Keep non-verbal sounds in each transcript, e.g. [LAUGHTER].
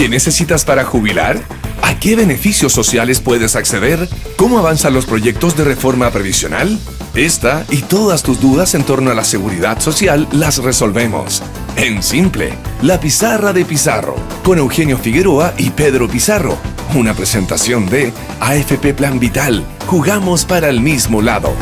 ¿Qué necesitas para jubilar? ¿A qué beneficios sociales puedes acceder? ¿Cómo avanzan los proyectos de reforma previsional? Esta y todas tus dudas en torno a la seguridad social las resolvemos. En Simple, la pizarra de Pizarro, con Eugenio Figueroa y Pedro Pizarro. Una presentación de AFP Plan Vital. Jugamos para el mismo lado.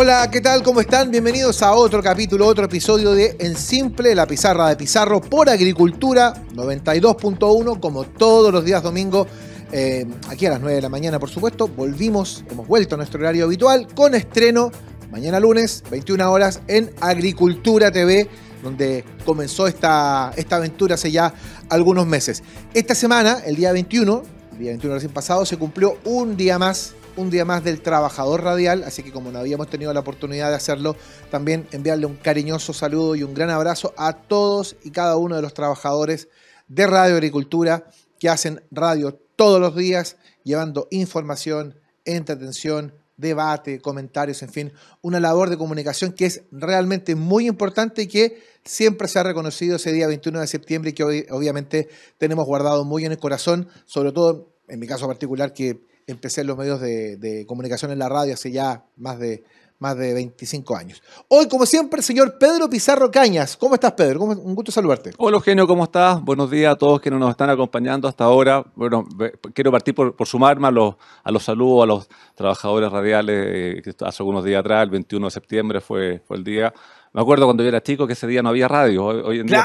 Hola, ¿qué tal? ¿Cómo están? Bienvenidos a otro capítulo, otro episodio de En Simple, la pizarra de Pizarro por Agricultura 92.1, como todos los días domingo, eh, aquí a las 9 de la mañana, por supuesto. Volvimos, hemos vuelto a nuestro horario habitual con estreno mañana lunes, 21 horas, en Agricultura TV, donde comenzó esta, esta aventura hace ya algunos meses. Esta semana, el día 21, el día 21 recién pasado, se cumplió un día más un día más del trabajador radial, así que como no habíamos tenido la oportunidad de hacerlo, también enviarle un cariñoso saludo y un gran abrazo a todos y cada uno de los trabajadores de Radio Agricultura que hacen radio todos los días, llevando información, entretención, debate, comentarios, en fin, una labor de comunicación que es realmente muy importante y que siempre se ha reconocido ese día 21 de septiembre y que hoy obviamente tenemos guardado muy en el corazón, sobre todo en mi caso particular que empecé en los medios de, comunicación en la radio hace ya más de, más de 25 años. Hoy, como siempre, el señor Pedro Pizarro Cañas. ¿Cómo estás, Pedro? un gusto saludarte. Hola, Eugenio, ¿cómo estás? Buenos días a todos que nos están acompañando hasta ahora. Bueno, quiero partir por, por sumarme a los, a los saludos a los trabajadores radiales eh, que hace algunos días atrás, el 21 de septiembre fue, fue el día me acuerdo cuando yo era chico que ese día no había radio. Hoy en día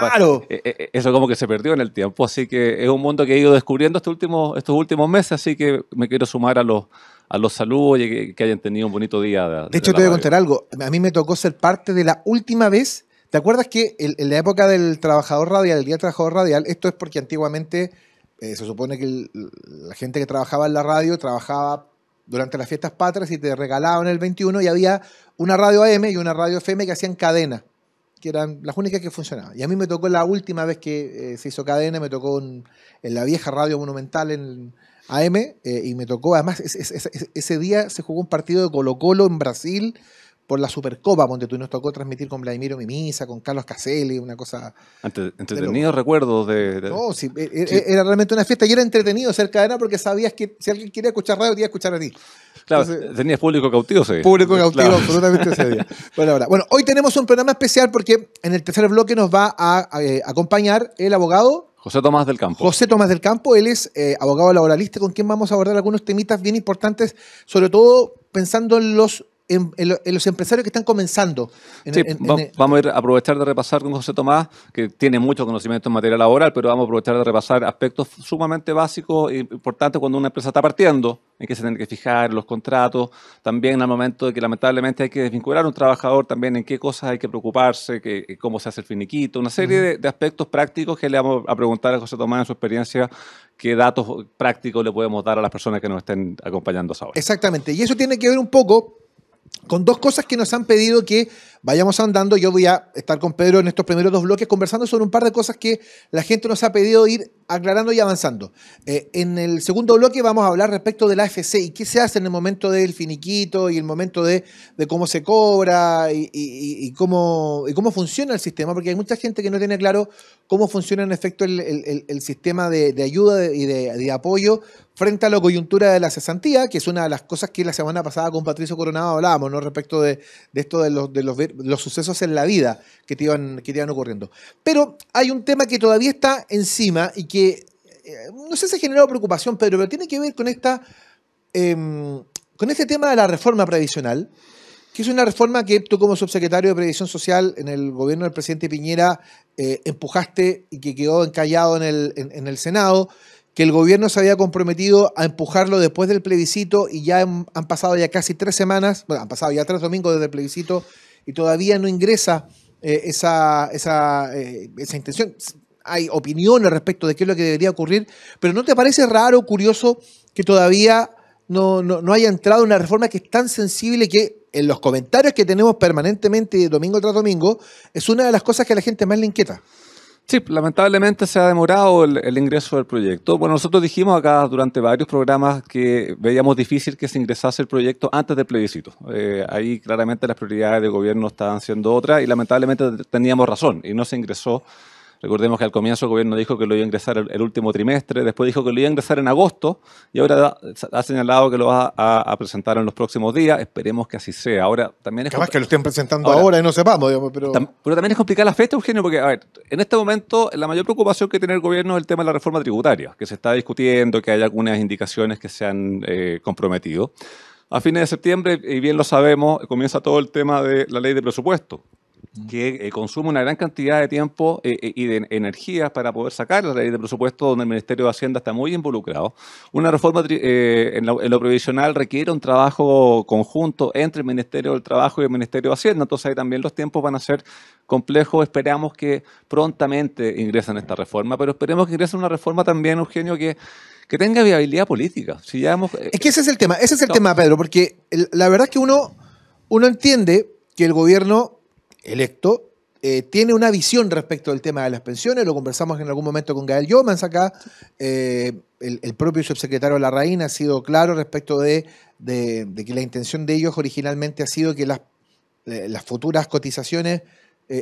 eh, eh, eh, eso como que se perdió en el tiempo. Así que es un mundo que he ido descubriendo estos últimos, estos últimos meses, así que me quiero sumar a los, a los saludos y que, hayan tenido un bonito día. De, de hecho, te voy a contar algo. A mí me tocó ser parte de la última vez. ¿Te acuerdas que en, la época del trabajador radial, el Día Trabajador Radial, esto es porque antiguamente se supone que la gente que trabajaba en la radio trabajaba durante las fiestas patrias y te regalaban el 21 y había una radio AM y una radio FM que hacían cadena, que eran las únicas que funcionaban. Y a mí me tocó la última vez que eh, se hizo cadena, me tocó en, la vieja radio monumental en AM eh, y me tocó, además, ese día se jugó un partido de Colo Colo en Brasil por la Supercopa, donde tú nos tocó transmitir con Vladimiro Mimisa, con Carlos Caselli, una cosa... entretenidos recuerdos de, No, e-, e-, sí, era, realmente una fiesta y era entretenido cerca cadena porque sabías que si alguien quería escuchar radio, te iba escuchar a ti. Claro, tenías público cautivo ¿sí? Público cautivo, absolutamente [LAUGHS] Bueno, ahora, bueno, hoy tenemos un programa especial porque en el tercer bloque nos va a, eh, acompañar el abogado... José Tomás del Campo. José Tomás del Campo, él es eh, abogado laboralista con quien vamos a abordar algunos temitas bien importantes, sobre todo pensando en los en, los empresarios que están comenzando. sí, vamos a, ir a aprovechar de repasar con José Tomás, que tiene mucho conocimiento en materia laboral, pero vamos a aprovechar de repasar aspectos sumamente básicos e importantes cuando una empresa está partiendo, en qué se tienen que fijar los contratos, también al momento de que lamentablemente hay que desvincular a un trabajador, también en qué cosas hay que preocuparse, que, eh, cómo se hace el finiquito, una serie de, aspectos prácticos que le vamos a preguntar a José Tomás en su experiencia qué datos prácticos le podemos dar a las personas que nos estén acompañando ahora. Exactamente, y eso tiene que ver un poco con dos cosas que nos han pedido que vayamos andando. Yo voy a estar con Pedro en estos primeros dos bloques conversando sobre un par de cosas que la gente nos ha pedido ir aclarando y avanzando. Eh, en el segundo bloque vamos a hablar respecto de la AFC y qué se hace en el momento del finiquito y el momento de, cómo se cobra y, cómo, cómo, funciona el sistema, porque hay mucha gente que no tiene claro cómo funciona en efecto el, sistema de, ayuda y de apoyo frente a la coyuntura de la cesantía, que es una de las cosas que la semana pasada con Patricio Coronado hablábamos, ¿no? Respecto de, esto de, los, sucesos en la vida que te, iban, que iban ocurriendo. Pero hay un tema que todavía está encima y que, eh, no sé si ha generado preocupación, Pedro, pero tiene que ver con esta... Em, con este tema de la reforma previsional, que es una reforma que tú como subsecretario de Previsión Social en el gobierno del presidente Piñera eh, empujaste y que quedó encallado en el, en el Senado, que el gobierno se había comprometido a empujarlo después del plebiscito y ya han, pasado ya casi tres semanas, bueno, han pasado ya tres domingos desde el plebiscito y todavía no ingresa eh, esa, esa, eh, esa intención. Hay opiniones respecto de qué es lo que debería ocurrir, pero ¿no te parece raro, curioso, que todavía no, no, no haya entrado una reforma que es tan sensible que en los comentarios que tenemos permanentemente domingo tras domingo es una de las cosas que a la gente más le inquieta? Sí, lamentablemente se ha demorado el, ingreso del proyecto. Bueno, nosotros dijimos acá durante varios programas que veíamos difícil que se ingresase el proyecto antes del plebiscito. Eh, ahí claramente las prioridades del gobierno estaban siendo otras y lamentablemente teníamos razón y no se ingresó Recordemos que al comienzo el gobierno dijo que lo iba a ingresar el, último trimestre, después dijo que lo iba a ingresar en agosto y ahora ha señalado que lo va a, presentar en los próximos días. Esperemos que así sea. Ahora también es. más que lo estén presentando ahora, y no sepamos, digamos, pero. pero también es complicada la fecha, Eugenio, porque, a ver, en este momento la mayor preocupación que tiene el gobierno es el tema de la reforma tributaria, que se está discutiendo, que hay algunas indicaciones que se han eh, comprometido. A fines de septiembre, y bien lo sabemos, comienza todo el tema de la ley de presupuesto que eh, consume una gran cantidad de tiempo eh, eh, y de energías para poder sacar la ley de presupuesto donde el Ministerio de Hacienda está muy involucrado. Una reforma en, lo, en, provisional requiere un trabajo conjunto entre el Ministerio del Trabajo y el Ministerio de Hacienda, entonces ahí también los tiempos van a ser complejos. Esperamos que prontamente ingresen esta reforma, pero esperemos que ingresen una reforma también, Eugenio, que que tenga viabilidad política. Si es que ese es el tema, ese es el tema, Pedro, porque la verdad es que uno, uno entiende que el gobierno electo, eh, tiene una visión respecto del tema de las pensiones. Lo conversamos en algún momento con Gael Yomans acá. Eh, el, propio subsecretario la Larraín ha sido claro respecto de, que la intención de ellos originalmente ha sido que las, eh, las futuras cotizaciones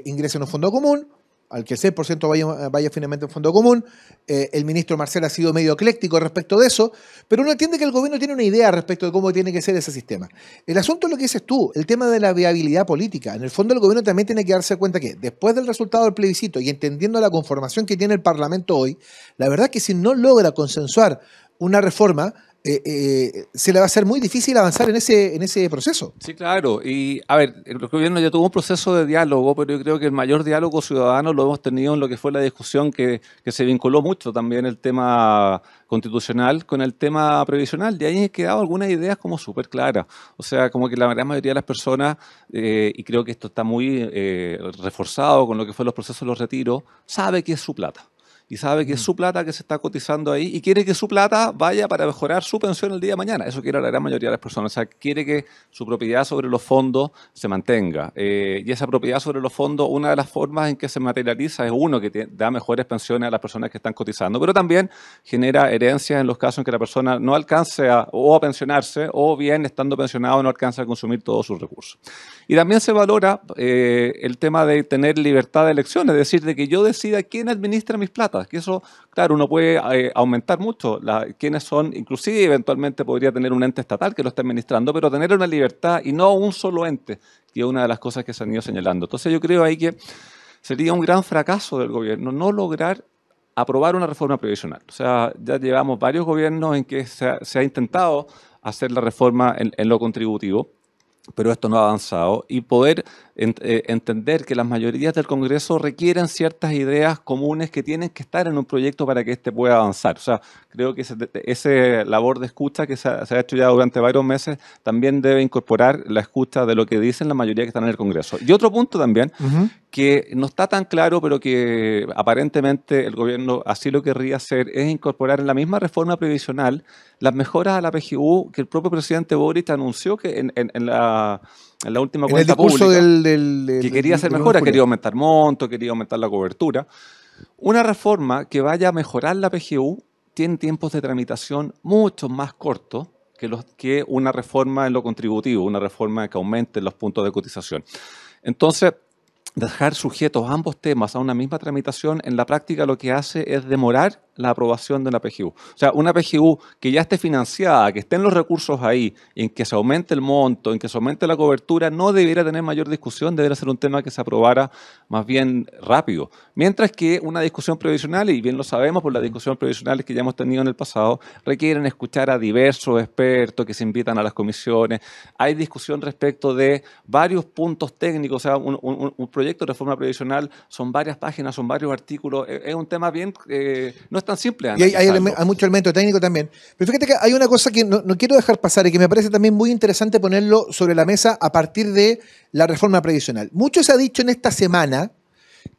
ingresen a un fondo común al que el 6% vaya, vaya, finalmente en fondo común. Eh, el ministro Marcel ha sido medio ecléctico respecto de eso, pero uno entiende que el gobierno tiene una idea respecto de cómo tiene que ser ese sistema. El asunto es lo que dices tú, el tema de la viabilidad política. En el fondo el gobierno también tiene que darse cuenta que después del resultado del plebiscito y entendiendo la conformación que tiene el Parlamento hoy, la verdad es que si no logra consensuar una reforma, eh, eh, se le va a ser muy difícil avanzar en ese, en ese proceso. Sí, claro. Y a ver, el gobierno ya tuvo un proceso de diálogo, pero yo creo que el mayor diálogo ciudadano lo hemos tenido en lo que fue la discusión que, que se vinculó mucho también el tema constitucional con el tema previsional. De ahí han quedado algunas ideas como súper claras. O sea, como que la gran mayoría de las personas, eh, y creo que esto está muy eh, reforzado con lo que fue los procesos de los retiros, sabe que es su plata y sabe que es mm. su plata que se está cotizando ahí y quiere que su plata vaya para mejorar su pensión el día de mañana. Eso quiere la gran mayoría de las personas. O sea, quiere que su propiedad sobre los fondos se mantenga. Eh, y esa propiedad sobre los fondos, una de las formas en que se materializa es uno que da mejores pensiones a las personas que están cotizando, pero también genera herencias en los casos en que la persona no alcance a, o a pensionarse o bien estando pensionado no alcance a consumir todos sus recursos. Y también se valora eh, el tema de tener libertad de elección, es decir, de que yo decida quién administra mis plata. Que eso, claro, uno puede eh, aumentar mucho quienes quiénes son, inclusive eventualmente podría tener un ente estatal que lo esté administrando, pero tener una libertad y no un solo ente, que es una de las cosas que se han ido señalando. Entonces yo creo ahí que sería un gran fracaso del gobierno no lograr aprobar una reforma previsional. O sea, ya llevamos varios gobiernos en que se ha, intentado hacer la reforma en lo contributivo, pero esto no ha avanzado, y poder eh, entender que las mayorías del Congreso requieren ciertas ideas comunes que tienen que estar en un proyecto para que éste pueda avanzar. O sea, creo que esa labor de escucha que se ha, hecho ya durante varios meses también debe incorporar la escucha de lo que dicen la mayoría que están en el Congreso. Y otro punto también, que no está tan claro, pero que aparentemente el gobierno así lo querría hacer, es incorporar en la misma reforma previsional las mejoras a la PGU que el propio presidente Boris anunció que en, la, última cuenta pública. Del, que quería hacer mejoras, quería aumentar monto, quería aumentar la cobertura. Una reforma que vaya a mejorar la PGU tiene tiempos de tramitación mucho más cortos que, que una reforma en lo contributivo, una reforma que aumente los puntos de cotización. Entonces, dejar sujetos ambos temas a una misma tramitación en la práctica lo que hace es demorar la aprobación de una PGU. O sea, una PGU que ya esté financiada, que estén los recursos ahí, en que se aumente el monto, en que se aumente la cobertura, no debería tener mayor discusión, debería ser un tema que se aprobara más bien rápido. Mientras que una discusión previsional, y bien lo sabemos por las discusiones previsionales que ya hemos tenido en el pasado, requieren escuchar a diversos expertos que se invitan a las comisiones. Hay discusión respecto de varios puntos técnicos, o sea, un, proyecto de reforma previsional son varias páginas, son varios artículos, e, es, un tema bien... Eh, no está Simple Y hay, mucho elemento técnico también. Pero fíjate que hay una cosa que no, quiero dejar pasar y que me parece también muy interesante ponerlo sobre la mesa a partir de la reforma previsional. Mucho se ha dicho en esta semana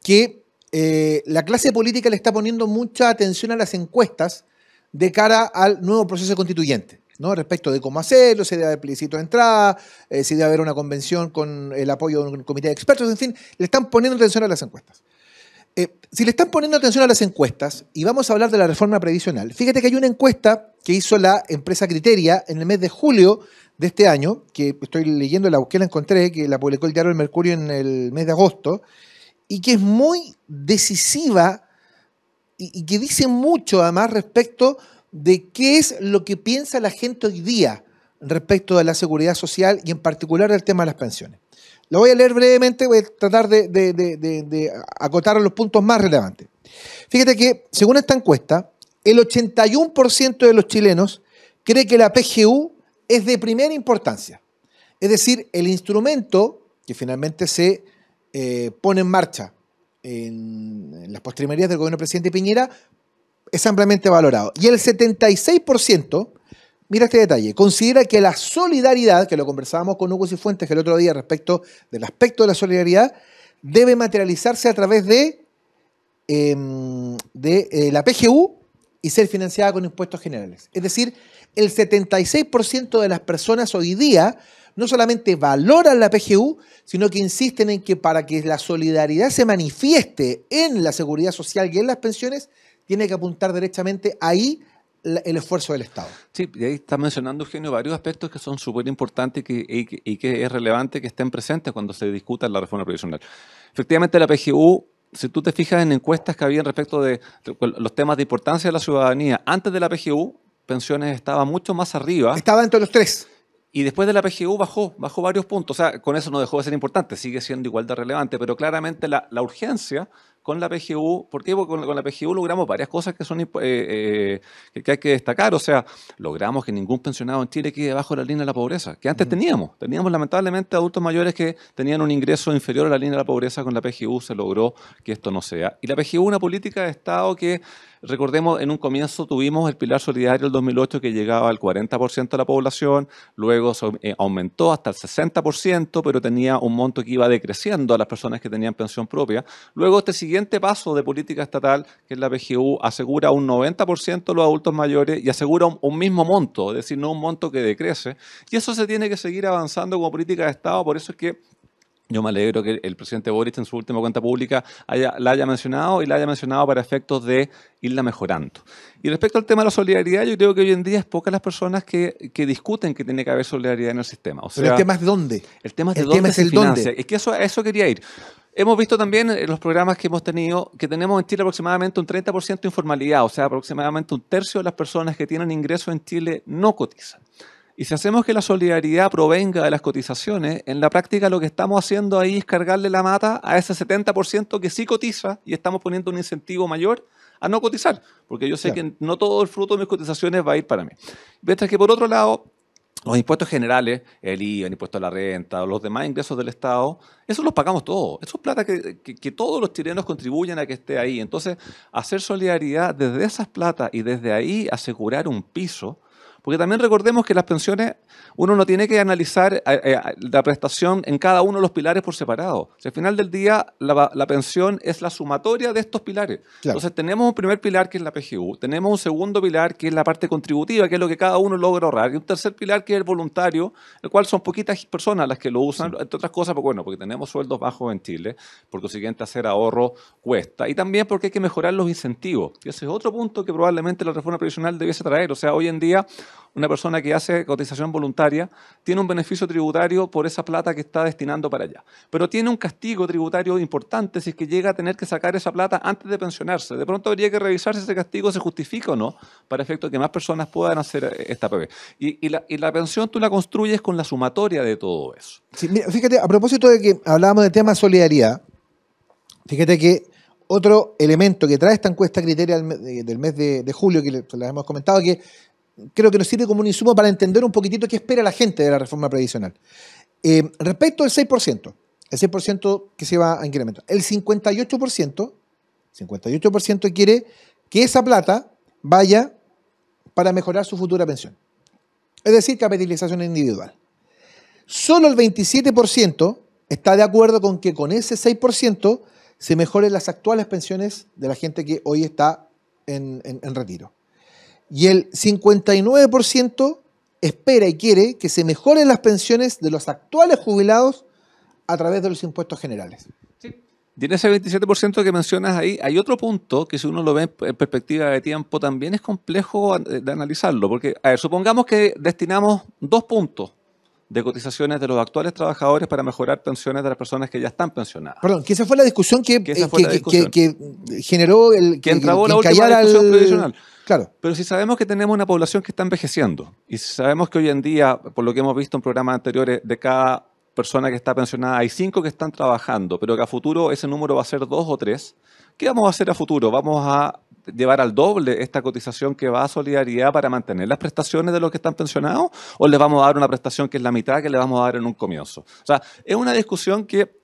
que eh, la clase política le está poniendo mucha atención a las encuestas de cara al nuevo proceso constituyente. ¿no? respecto de cómo hacerlo, si debe haber plebiscito de entrada, eh, si debe haber una convención con el apoyo de un comité de expertos, en fin, le están poniendo atención a las encuestas. Eh, si le están poniendo atención a las encuestas, y vamos a hablar de la reforma previsional, fíjate que hay una encuesta que hizo la empresa Criteria en el mes de julio de este año, que estoy leyendo, la busqué, la encontré, que la publicó el diario El Mercurio en el mes de agosto, y que es muy decisiva y, y que dice mucho además respecto de qué es lo que piensa la gente hoy día respecto de la seguridad social y en particular del tema de las pensiones. Lo voy a leer brevemente, voy a tratar de, acotar los puntos más relevantes. Fíjate que, según esta encuesta, el 81% de los chilenos cree que la PGU es de primera importancia. Es decir, el instrumento que finalmente se eh, pone en marcha en, en las postrimerías del gobierno del presidente Piñera es ampliamente valorado. Y el 76% Mira este detalle. Considera que la solidaridad, que lo conversábamos con Hugo Cifuentes el otro día respecto del aspecto de la solidaridad, debe materializarse a través de, em, eh, la PGU y ser financiada con impuestos generales. Es decir, el 76% de las personas hoy día no solamente valoran la PGU, sino que insisten en que para que la solidaridad se manifieste en la seguridad social y en las pensiones, tiene que apuntar directamente ahí el esfuerzo del Estado. Sí, y ahí está mencionando Eugenio varios aspectos que son súper importantes y, que es relevante que estén presentes cuando se discuta la reforma previsional. Efectivamente, la PGU, si tú te fijas en encuestas que habían respecto de los temas de importancia de la ciudadanía, antes de la PGU, pensiones estaba mucho más arriba. Estaba entre los tres. Y después de la PGU bajó, bajó varios puntos. O sea, con eso no dejó de ser importante, sigue siendo igual de relevante, pero claramente la, la urgencia con la PGU, ¿por qué? Porque con, la PGU logramos varias cosas que, son, eh, eh, que, hay que destacar. O sea, logramos que ningún pensionado en Chile quede de la línea de la pobreza, que antes teníamos. Teníamos lamentablemente adultos mayores que tenían un ingreso inferior a la línea de la pobreza. Con la PGU se logró que esto no sea. Y la PGU es una política de Estado que Recordemos, en un comienzo tuvimos el pilar solidario del 2008 que llegaba al 40% de la población, luego eh, aumentó hasta el 60%, pero tenía un monto que iba decreciendo a las personas que tenían pensión propia. Luego este siguiente paso de política estatal, que es la PGU, asegura un 90% de los adultos mayores y asegura un mismo monto, es decir, no un monto que decrece. Y eso se tiene que seguir avanzando como política de Estado, por eso es que yo me alegro que el presidente Boric en su última cuenta pública la haya mencionado y la haya mencionado para efectos de irla mejorando. Y respecto al tema de la solidaridad, yo creo que hoy en día es pocas las personas que, que discuten que tiene que haber solidaridad en el sistema. O sea, Pero el tema es dónde. El tema es el dónde es que eso, eso quería ir. Hemos visto también en los programas que hemos tenido que tenemos en Chile aproximadamente un 30% de informalidad, o sea, aproximadamente un tercio de las personas que tienen ingresos en Chile no cotizan. Y si hacemos que la solidaridad provenga de las cotizaciones, en la práctica lo que estamos haciendo ahí es cargarle la mata a ese 70% que sí cotiza y estamos poniendo un incentivo mayor a no cotizar, porque yo sé que no todo el fruto de mis cotizaciones va a ir para mí. Mientras que por otro lado, los impuestos generales, el IVA, el impuesto a la renta, los demás ingresos del Estado, eso los pagamos todos. Eso es plata que, todos los chilenos contribuyen a que esté ahí. Entonces, hacer solidaridad desde esas plata y desde ahí asegurar un piso porque también recordemos que las pensiones, uno no tiene que analizar eh, eh, la prestación en cada uno de los pilares por separado. al final del día, la, pensión es la sumatoria de estos pilares. Entonces, tenemos un primer pilar que es la PGU, tenemos un segundo pilar que es la parte contributiva, que es lo que cada uno logra ahorrar, y un tercer pilar que es el voluntario, el cual son poquitas personas las que lo usan, entre otras cosas, porque, bueno, porque tenemos sueldos bajos en Chile, por consiguiente, hacer ahorro cuesta, y también porque hay que mejorar los incentivos. Y ese es otro punto que probablemente la reforma previsional debiese traer. O sea, hoy en día una persona que hace cotización voluntaria tiene un beneficio tributario por esa plata que está destinando para allá. Pero tiene un castigo tributario importante si es que llega a tener que sacar esa plata antes de pensionarse. De pronto habría que revisar si ese castigo se justifica o no para efecto que más personas puedan hacer eh, esta PB. Y, la, pensión tú la construyes con la sumatoria de todo eso. fíjate, a propósito de que hablábamos del tema solidaridad, fíjate que otro elemento que trae esta encuesta criterio del mes de, julio, que les hemos comentado, que creo que nos sirve como un insumo para entender un poquitito qué espera la gente de la reforma previsional. Eh, respecto al 6%, el 6% que se va a incrementar, el 58%, 58% quiere que esa plata vaya para mejorar su futura pensión. Es decir, capitalización individual. Solo el 27% está de acuerdo con que con ese 6% se mejoren las actuales pensiones de la gente que hoy está en retiro y el 59% espera y quiere que se mejoren las pensiones de los actuales jubilados a través de los impuestos generales. Sí. Y en ese 27% que mencionas ahí, hay otro punto que si uno lo ve en perspectiva de tiempo también es complejo de analizarlo, porque a supongamos que destinamos dos puntos de cotizaciones de los actuales trabajadores para mejorar pensiones de las personas que ya están pensionadas. Perdón, que esa fue la discusión que, que, eh, generó el... Que la última discusión Claro. Pero si sabemos que tenemos una población que está envejeciendo y sabemos que hoy en día, por lo que hemos visto en programas anteriores, de cada persona que está pensionada hay cinco que están trabajando, pero que a futuro ese número va a ser dos o tres, ¿qué vamos a hacer a futuro? Vamos a llevar al doble esta cotización que va a Solidaridad para mantener las prestaciones de los que están pensionados o les vamos a dar una prestación que es la mitad que le vamos a dar en un comienzo? O sea, es una discusión que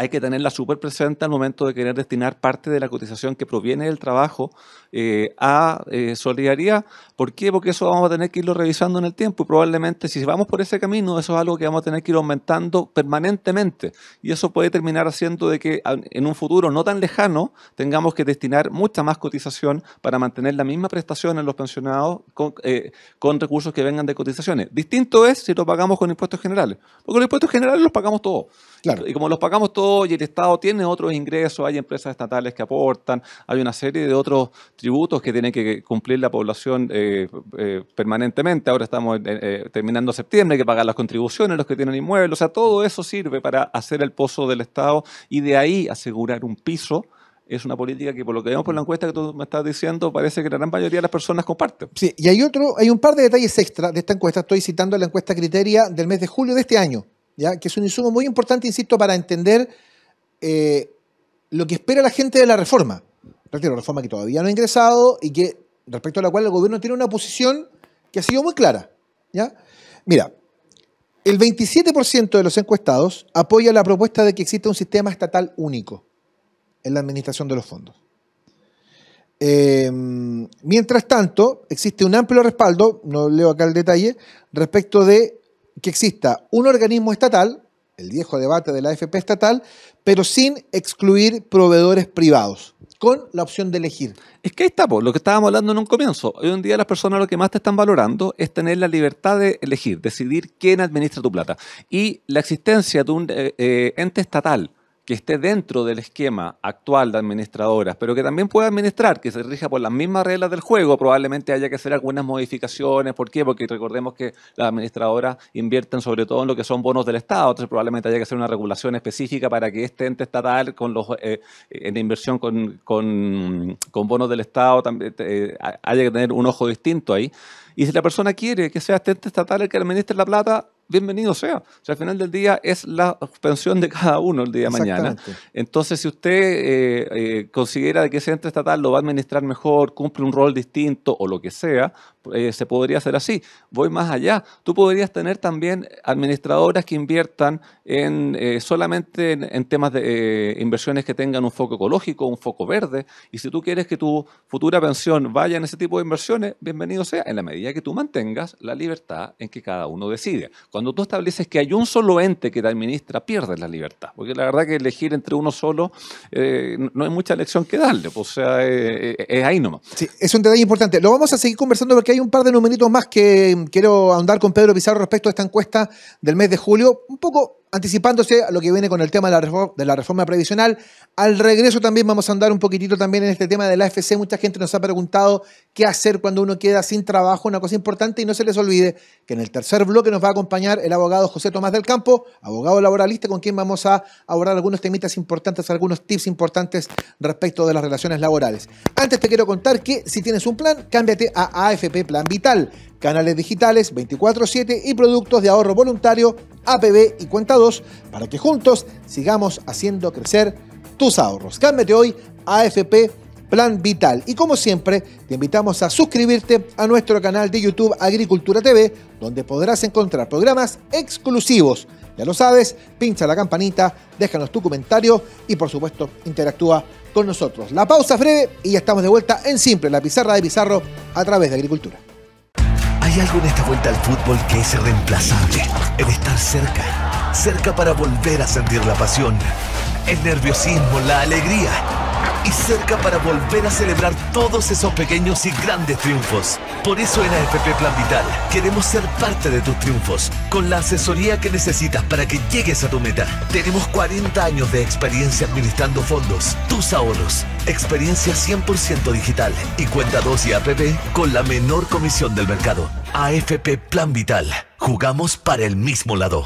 hay que tenerla súper presente al momento de querer destinar parte de la cotización que proviene del trabajo eh, a eh, solidaridad. ¿Por qué? Porque eso vamos a tener que irlo revisando en el tiempo y probablemente si vamos por ese camino, eso es algo que vamos a tener que ir aumentando permanentemente. Y eso puede terminar haciendo de que ah, en un futuro no tan lejano tengamos que destinar mucha más cotización para mantener la misma prestación en los pensionados con, eh, con recursos que vengan de cotizaciones. Distinto es si lo pagamos con impuestos generales, porque los impuestos generales los pagamos todos. Y como los pagamos todos y el Estado tiene otros ingresos, hay empresas estatales que aportan, hay una serie de otros tributos que tiene que cumplir la población eh, eh, permanentemente. Ahora estamos eh, terminando septiembre, hay que pagar las contribuciones, los que tienen inmuebles. O sea, todo eso sirve para hacer el pozo del Estado y de ahí asegurar un piso es una política que por lo que vemos por la encuesta que tú me estás diciendo, parece que la gran mayoría de las personas comparten. Sí, y hay otro, hay un par de detalles extra de esta encuesta. Estoy citando la encuesta Criteria del mes de julio de este año que es un insumo muy importante, insisto, para entender eh, lo que espera la gente de la reforma. Retiro, reforma que todavía no ha ingresado y que respecto a la cual el gobierno tiene una posición que ha sido muy clara. ¿ya? Mira, el 27% de los encuestados apoya la propuesta de que exista un sistema estatal único en la administración de los fondos. Em, mientras tanto, existe un amplio respaldo, no leo acá el detalle, respecto de que exista un organismo estatal, el viejo debate de la AFP estatal, pero sin excluir proveedores privados, con la opción de elegir. Es que ahí está, por lo que estábamos hablando en un comienzo. Hoy en día las personas lo que más te están valorando es tener la libertad de elegir, decidir quién administra tu plata. Y la existencia de un eh, eh, ente estatal que esté dentro del esquema actual de administradoras, pero que también pueda administrar, que se rija por las mismas reglas del juego, probablemente haya que hacer algunas modificaciones. ¿Por qué? Porque recordemos que las administradoras invierten sobre todo en lo que son bonos del Estado, entonces probablemente haya que hacer una regulación específica para que este ente estatal con los, eh, en inversión con, bonos del Estado también, eh, haya que tener un ojo distinto ahí. Y si la persona quiere que sea este ente estatal el que administre la plata, bienvenido sea. O sea, al final del día es la suspensión de cada uno el día de mañana. Entonces, si usted eh, eh, considera que ese centro estatal lo va a administrar mejor, cumple un rol distinto o lo que sea, eh, se podría hacer así. Voy más allá. Tú podrías tener también administradoras que inviertan en, eh, solamente en, temas de eh, inversiones que tengan un foco ecológico, un foco verde. Y si tú quieres que tu futura pensión vaya en ese tipo de inversiones, bienvenido sea, en la medida que tú mantengas la libertad en que cada uno decide. Cuando tú estableces que hay un solo ente que te administra, pierdes la libertad. Porque la verdad que elegir entre uno solo no hay mucha elección que darle. O sea, es ahí nomás. Sí, es un detalle importante. Lo vamos a seguir conversando porque hay un par de numeritos más que quiero ahondar con Pedro Pizarro respecto a esta encuesta del mes de julio, un poco anticipándose a lo que viene con el tema de la, reforma, de la reforma previsional. Al regreso también vamos a andar un poquitito también en este tema de la AFC. Mucha gente nos ha preguntado qué hacer cuando uno queda sin trabajo, una cosa importante, y no se les olvide que en el tercer bloque nos va a acompañar el abogado José Tomás del Campo, abogado laboralista, con quien vamos a abordar algunos temitas importantes, algunos tips importantes respecto de las relaciones laborales. Antes te quiero contar que si tienes un plan, cámbiate a AFP Plan Vital canales digitales 24/7 y productos de ahorro voluntario, APB y Cuenta 2, para que juntos sigamos haciendo crecer tus ahorros. Cámbiate hoy a AFP Plan Vital. Y como siempre, te invitamos a suscribirte a nuestro canal de YouTube Agricultura TV, donde podrás encontrar programas exclusivos. Ya lo sabes, pincha la campanita, déjanos tu comentario y por supuesto interactúa con nosotros. La pausa breve y ya estamos de vuelta en Simple, la pizarra de Pizarro a través de Agricultura. Hay algo en esta vuelta al fútbol que es reemplazable, el estar cerca. Cerca para volver a sentir la pasión, el nerviosismo, la alegría. Y cerca para volver a celebrar todos esos pequeños y grandes triunfos. Por eso en AFP Plan Vital queremos ser parte de tus triunfos, con la asesoría que necesitas para que llegues a tu meta. Tenemos 40 años de experiencia administrando fondos, tus ahorros, experiencia 100% digital y cuenta 2 y APP con la menor comisión del mercado. AFP Plan Vital. Jugamos para el mismo lado.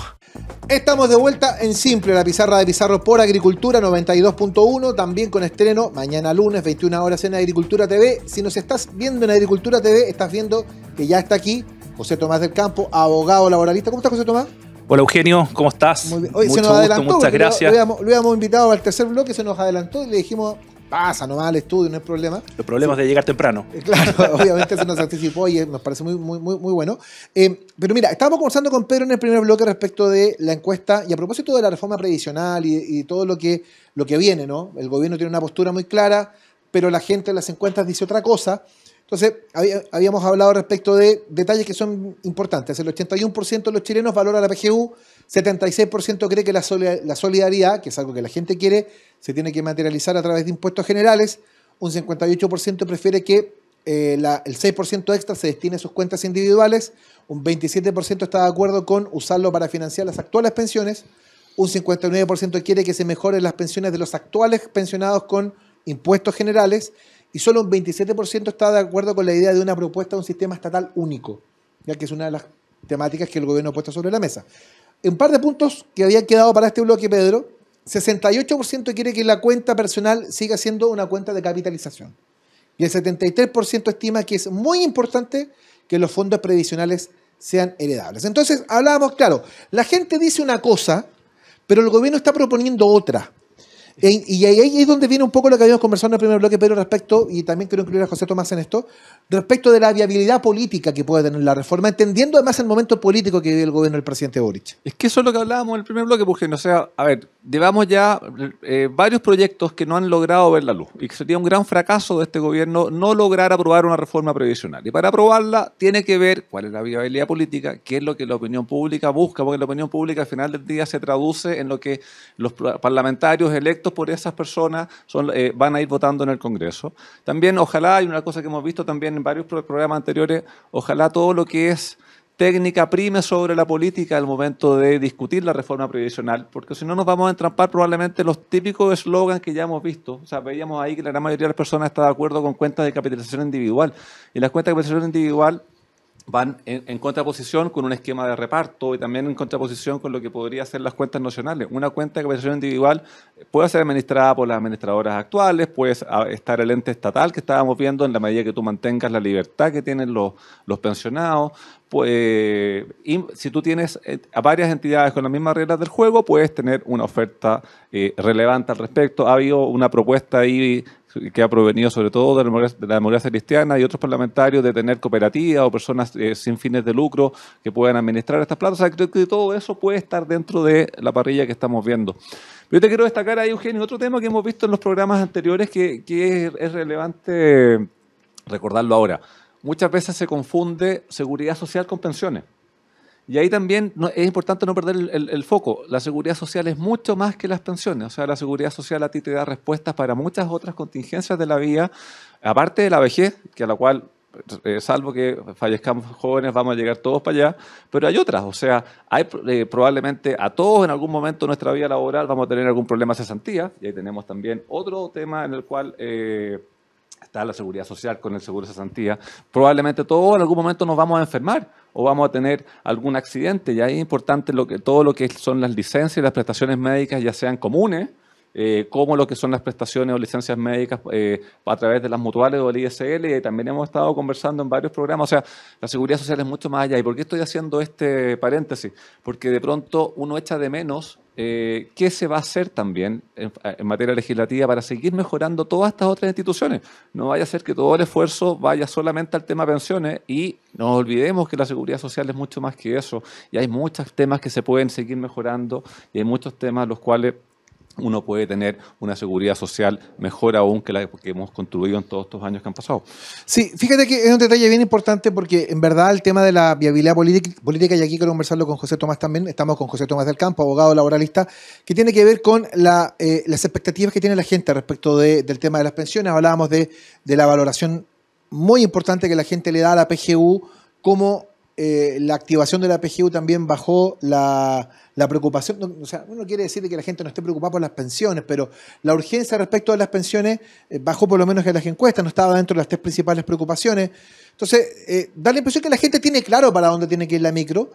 Estamos de vuelta en Simple, la pizarra de Pizarro por Agricultura 92.1, también con estreno mañana lunes 21 horas en Agricultura TV. Si nos estás viendo en Agricultura TV, estás viendo que ya está aquí José Tomás del Campo, abogado laboralista. ¿Cómo estás, José Tomás? Hola Eugenio, ¿cómo estás? Muy bien. Hoy se nos adelantó, muchas gracias. lo, habíamos, invitado al tercer bloque, se nos adelantó y le dijimos, pasa va al estudio, no hay problema. Los problemas de llegar temprano. Eh, claro, [LAUGHS] obviamente se nos anticipó y eh, nos parece muy, muy, muy, muy bueno. Eh, pero mira, estábamos conversando con Pedro en el primer bloque respecto de la encuesta y a propósito de la reforma previsional y, todo lo que, lo que viene, ¿no? El gobierno tiene una postura muy clara, pero la gente en las encuestas dice otra cosa. Entonces, habíamos hablado respecto de detalles que son importantes. El 81% de los chilenos valora la PGU, 76% cree que la solidaridad, que es algo que la gente quiere, se tiene que materializar a través de impuestos generales, un 58% prefiere que eh, el 6% extra se destine a sus cuentas individuales, un 27% está de acuerdo con usarlo para financiar las actuales pensiones, un 59% quiere que se mejoren las pensiones de los actuales pensionados con impuestos generales y solo un 27% está de acuerdo con la idea de una propuesta de un sistema estatal único, ya que es una de las temáticas que el gobierno ha puesto sobre la mesa. Un par de puntos que había quedado para este bloque, Pedro. 68% quiere que la cuenta personal siga siendo una cuenta de capitalización. Y el 73% estima que es muy importante que los fondos previsionales sean heredables. Entonces, hablábamos, claro, la gente dice una cosa, pero el gobierno está proponiendo otra. Y, ahí es donde viene un poco lo que habíamos conversado en el primer bloque, pero respecto, y también quiero incluir a José Tomás en esto, respecto de la viabilidad política que puede tener la reforma, entendiendo además el momento político que vive el gobierno del presidente Boric. Es que eso es lo que hablábamos en el primer bloque, porque, no sea, a ver, llevamos ya eh, varios proyectos que no han logrado ver la luz y que sería un gran fracaso de este gobierno no lograr aprobar una reforma previsional. Y para aprobarla tiene que ver cuál es la viabilidad política, qué es lo que la opinión pública busca, porque la opinión pública al final del día se traduce en lo que los parlamentarios electos por esas personas eh, van a ir votando en el Congreso. También, ojalá, hay una cosa que hemos visto también en varios programas anteriores, ojalá todo lo que es técnica prime sobre la política al momento de discutir la reforma previsional, porque si no nos vamos a entrampar probablemente los típicos eslogans que ya hemos visto. O sea, veíamos ahí que la gran mayoría de las personas está de acuerdo con cuentas de capitalización individual. Y las cuentas de capitalización individual van en, contraposición con un esquema de reparto y también en contraposición con lo que podría ser las cuentas nacionales. Una cuenta de capitalización individual puede ser administrada por las administradoras actuales, puede estar el ente estatal que estábamos viendo en la medida que tú mantengas la libertad que tienen los, los pensionados. Pues, si tú tienes eh, a varias entidades con las mismas reglas del juego, puedes tener una oferta eh, relevante al respecto. Ha habido una propuesta ahí que ha provenido sobre todo de la democracia, cristiana y otros parlamentarios de tener cooperativas o personas eh, sin fines de lucro que puedan administrar estas plantas. O creo que todo eso puede estar dentro de la parrilla que estamos viendo. yo te quiero destacar ahí, Eugenio, otro tema que hemos visto en los programas anteriores que, es relevante recordarlo ahora. Muchas veces se confunde seguridad social con pensiones. Y ahí también no, es importante no perder el, foco. La seguridad social es mucho más que las pensiones. O sea, la seguridad social a ti te da respuestas para muchas otras contingencias de la vida, aparte de la vejez, que a la cual, eh, salvo que fallezcamos jóvenes, vamos a llegar todos para allá. Pero hay otras. O sea, hay eh, probablemente a todos en algún momento de nuestra vida laboral vamos a tener algún problema de cesantía. Y ahí tenemos también otro tema en el cual... Eh, está la seguridad social con el seguro de cesantía. Probablemente todos en algún momento nos vamos a enfermar o vamos a tener algún accidente. Y ahí es importante lo que, todo lo que son las licencias y las prestaciones médicas, ya sean comunes eh, como lo que son las prestaciones o licencias médicas eh, a través de las mutuales o el ISL, y también hemos estado conversando en varios programas, o sea, la seguridad social es mucho más allá. ¿Y por qué estoy haciendo este paréntesis? Porque de pronto uno echa de menos eh, qué se va a hacer también en, materia legislativa para seguir mejorando todas estas otras instituciones. No vaya a ser que todo el esfuerzo vaya solamente al tema pensiones y no olvidemos que la seguridad social es mucho más que eso y hay muchos temas que se pueden seguir mejorando y hay muchos temas los cuales uno puede tener una seguridad social mejor aún que la que hemos construido en todos estos años que han pasado. Sí, fíjate que es un detalle bien importante porque en verdad el tema de la viabilidad política, y aquí quiero conversarlo con José Tomás también, estamos con José Tomás del Campo, abogado laboralista, que tiene que ver con eh, las expectativas que tiene la gente respecto del tema de las pensiones. Hablábamos de, de la valoración muy importante que la gente le da a la PGU como eh, la activación de la PGU también bajó la, preocupación. o sea, uno quiere decir que la gente no esté preocupada por las pensiones, pero la urgencia respecto a las pensiones eh, bajó por lo menos en las encuestas, no estaba dentro de las tres principales preocupaciones. Entonces, eh, da la impresión que la gente tiene claro para dónde tiene que ir la micro,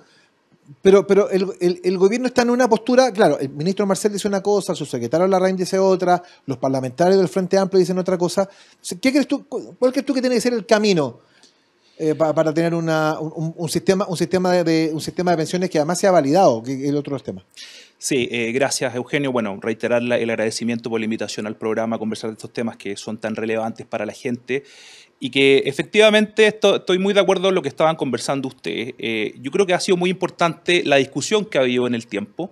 pero, pero el, gobierno está en una postura, claro, el ministro Marcel dice una cosa, su secretario Larraín dice otra, los parlamentarios del Frente Amplio dicen otra cosa. ¿Qué crees tú, ¿Cuál crees tú que tiene que ser el camino? Eh, para tener un, un, sistema, un, sistema de, un sistema de pensiones que además sea validado, que el otro tema. Sí, eh, gracias Eugenio. Bueno, reiterar el agradecimiento por la invitación al programa a conversar de estos temas que son tan relevantes para la gente y que efectivamente esto, estoy muy de acuerdo en lo que estaban conversando ustedes. Eh, yo creo que ha sido muy importante la discusión que ha habido en el tiempo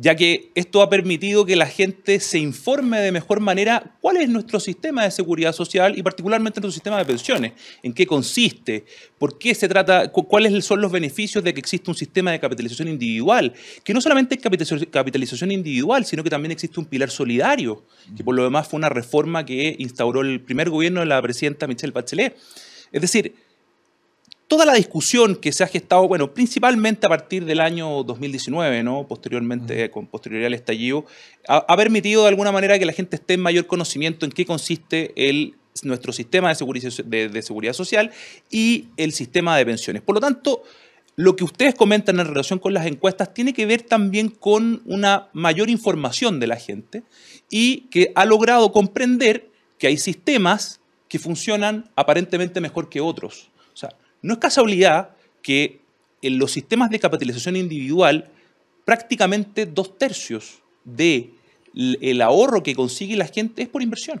ya que esto ha permitido que la gente se informe de mejor manera cuál es nuestro sistema de seguridad social y particularmente nuestro sistema de pensiones, en qué consiste, por qué se trata, cuáles son los beneficios de que existe un sistema de capitalización individual, que no solamente es capitalización individual, sino que también existe un pilar solidario, que por lo demás fue una reforma que instauró el primer gobierno de la presidenta Michelle Bachelet. Es decir, toda la discusión que se ha gestado, bueno, principalmente a partir del año 2019, ¿no? Posteriormente, con posterioridad al estallido, ha, permitido de alguna manera que la gente esté en mayor conocimiento en qué consiste el, nuestro sistema de seguridad social y el sistema de pensiones. Por lo tanto, lo que ustedes comentan en relación con las encuestas tiene que ver también con una mayor información de la gente y que ha logrado comprender que hay sistemas que funcionan aparentemente mejor que otros no es casualidad que en los sistemas de capitalización individual prácticamente dos tercios del ahorro que consigue la gente es por inversión.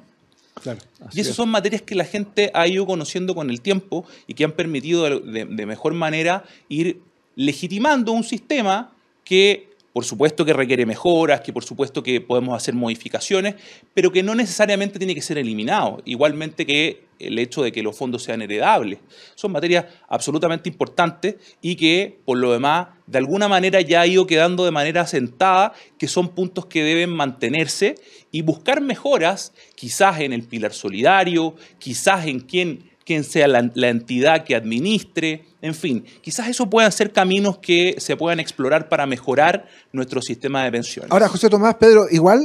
y esas son materias que la gente ha ido conociendo con el tiempo y que han permitido de, de, mejor manera ir legitimando un sistema que por supuesto que requiere mejoras, que por supuesto que podemos hacer modificaciones, pero que no necesariamente tiene que ser eliminado. Igualmente que el hecho de que los fondos sean heredables. Son materias absolutamente importantes y que, por lo demás, de alguna manera ya ha ido quedando de manera asentada que son puntos que deben mantenerse y buscar mejoras, quizás en el pilar solidario, quizás en quién, sea la, entidad que administre, en fin, quizás eso puedan ser caminos que se puedan explorar para mejorar nuestro sistema de pensiones. Ahora, José Tomás, Pedro, igual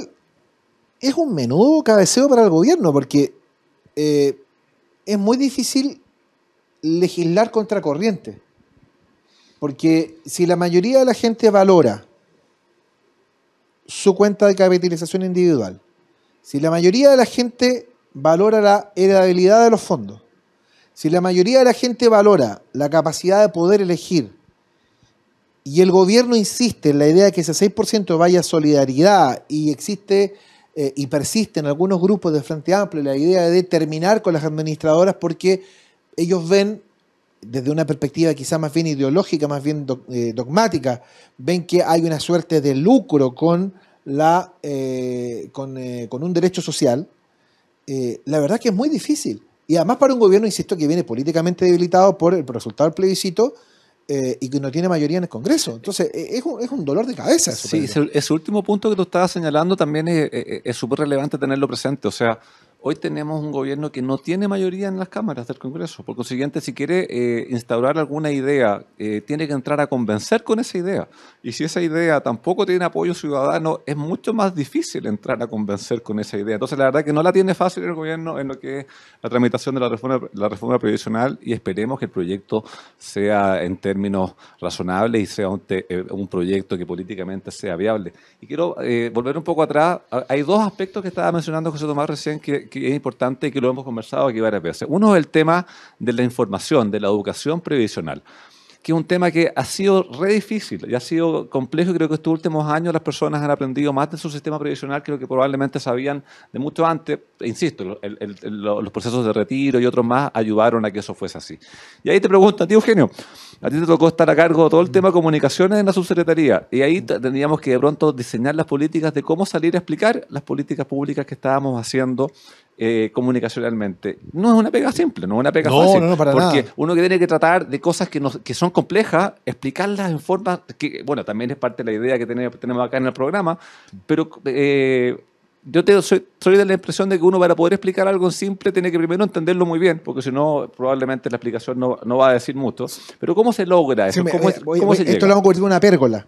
es un menudo cabeceo para el gobierno, porque eh, es muy difícil legislar contracorriente, Porque si la mayoría de la gente valora su cuenta de capitalización individual, si la mayoría de la gente valora la heredabilidad de los fondos, si la mayoría de la gente valora la capacidad de poder elegir y el gobierno insiste en la idea de que ese 6% vaya a solidaridad y existe eh, y persisten algunos grupos de Frente Amplio la idea de terminar con las administradoras porque ellos ven desde una perspectiva quizá más bien ideológica, más bien eh, dogmática, ven que hay una suerte de lucro con, la, eh, con, con, un derecho social, la verdad que es muy difícil. Y además para un gobierno, insisto, que viene políticamente debilitado por el resultado del plebiscito, eh, y que no tiene mayoría en el Congreso. Entonces, eh, es un, es un dolor de cabeza. sí, ese, último punto que tú estabas señalando también es eh, súper relevante tenerlo presente. O sea, hoy tenemos un gobierno que no tiene mayoría en las cámaras del Congreso. Por consiguiente, si quiere instaurar alguna idea, tiene que entrar a convencer con esa idea. Y si esa idea tampoco tiene apoyo ciudadano, es mucho más difícil entrar a convencer con esa idea. Entonces, la verdad es que no la tiene fácil el gobierno en lo que es la tramitación de la reforma, la reforma previsional y esperemos que el proyecto sea en términos razonables y sea un, eh, proyecto que políticamente sea viable. Y quiero eh, volver un poco atrás. Ah, hay dos aspectos que estaba mencionando José Tomás recién que, que es importante y que lo hemos conversado aquí varias veces. Uno es el tema de la información, de la educación previsional que es un tema que ha sido re difícil y ha sido complejo. Creo que estos últimos años las personas han aprendido más de su sistema previsional que lo que probablemente sabían de mucho antes. E insisto, los procesos de retiro y otros más ayudaron a que eso fuese así. Y ahí te a tío Eugenio, a ti te tocó estar a cargo de todo el mm. tema de comunicaciones en la subsecretaría y ahí tendríamos que de pronto diseñar las políticas de cómo salir a explicar las políticas públicas que estábamos haciendo eh, comunicacionalmente. No es una pega simple, no es una pega fácil. porque uno que tiene que tratar de cosas que, son complejas, explicarlas en forma que, bueno, también es parte de la idea que tenemos, acá en el programa, pero eh, yo te, soy, de la impresión de que uno para poder explicar algo simple tiene que primero entenderlo muy bien, porque si no, probablemente la explicación no, va a decir mucho. Pero ¿cómo se logra eso? esto lo hemos a en una pérgola,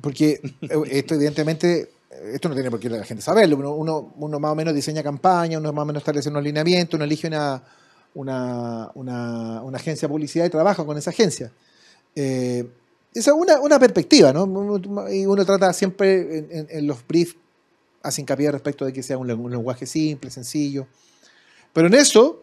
porque eh, esto evidentemente eh, esto no tiene por qué la gente saberlo, uno, más o menos diseña campaña, uno más o menos establece un alineamiento, uno elige una, una, una, agencia de publicidad y trabaja con esa agencia. Eh, esa es una, perspectiva, ¿no? Y uno trata siempre en, los briefs, hace hincapié respecto de que sea un, lenguaje simple, sencillo. Pero en eso,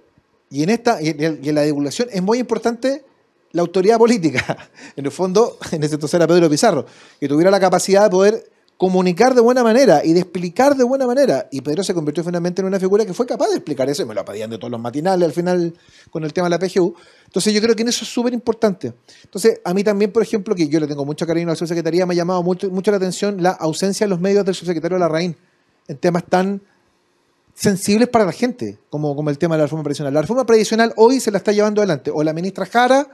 y en, esta, y en la divulgación, es muy importante la autoridad política. [LAUGHS] En el fondo, en ese entonces era Pedro Pizarro, que tuviera la capacidad de poder comunicar de buena manera y de explicar de buena manera. Y Pedro se convirtió finalmente en una figura que fue capaz de explicar eso, y me lo pedían de todos los matinales al final con el tema de la PGU. Entonces yo creo que en eso es súper importante. Entonces a mí también, por ejemplo, que yo le tengo mucho cariño a la subsecretaría, me ha llamado mucho, la atención la ausencia de los medios del subsecretario Larraín en temas tan sensibles para la gente, como, como el tema de la reforma previsional. La reforma previsional hoy se la está llevando adelante o la ministra Jara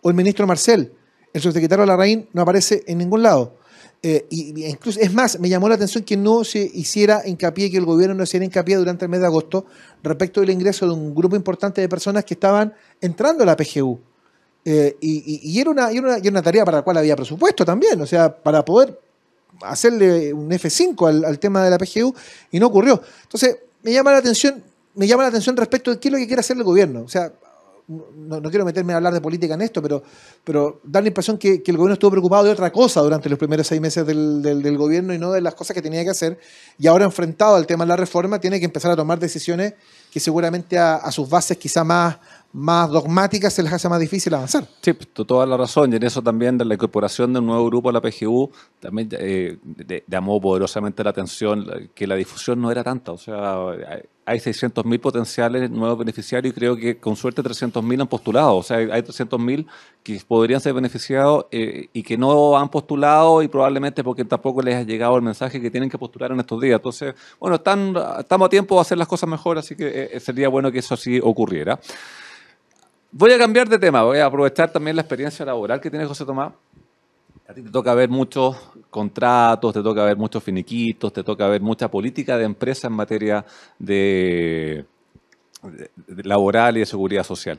o el ministro Marcel. El subsecretario Larraín no aparece en ningún lado. Eh, y, incluso, es más, me llamó la atención que no se hiciera hincapié, que el gobierno no hiciera hincapié durante el mes de agosto respecto del ingreso de un grupo importante de personas que estaban entrando a la PGU. Eh, y, era, una, tarea para la cual había presupuesto también, o sea, para poder hacerle un F5 al, tema de la PGU y no ocurrió. Entonces, me llama la atención, me llama la atención respecto de qué es lo que quiere hacer el gobierno. O sea, no, quiero meterme a hablar de política en esto, pero, pero da la impresión que, el gobierno estuvo preocupado de otra cosa durante los primeros seis meses del, gobierno y no de las cosas que tenía que hacer. Y ahora enfrentado al tema de la reforma, tiene que empezar a tomar decisiones que seguramente a, sus bases quizá más, más dogmáticas se les hace más difícil avanzar. Sí, pues, toda la razón. Y en eso también de la incorporación de un nuevo grupo a la PGU también llamó eh, poderosamente la atención que la difusión no era tanta. O sea, eh, hay 600.000 potenciales nuevos beneficiarios y creo que con suerte 300.000 han postulado. O sea, hay 300.000 que podrían ser beneficiados eh, y que no han postulado y probablemente porque tampoco les ha llegado el mensaje que tienen que postular en estos días. Entonces, bueno, estamos a tiempo de hacer las cosas mejor, así que eh, sería bueno que eso así ocurriera. Voy a cambiar de tema, voy a aprovechar también la experiencia laboral que tiene José Tomás a ti te toca ver muchos contratos, te toca ver muchos finiquitos, te toca ver mucha política de empresa en materia laboral y de seguridad social.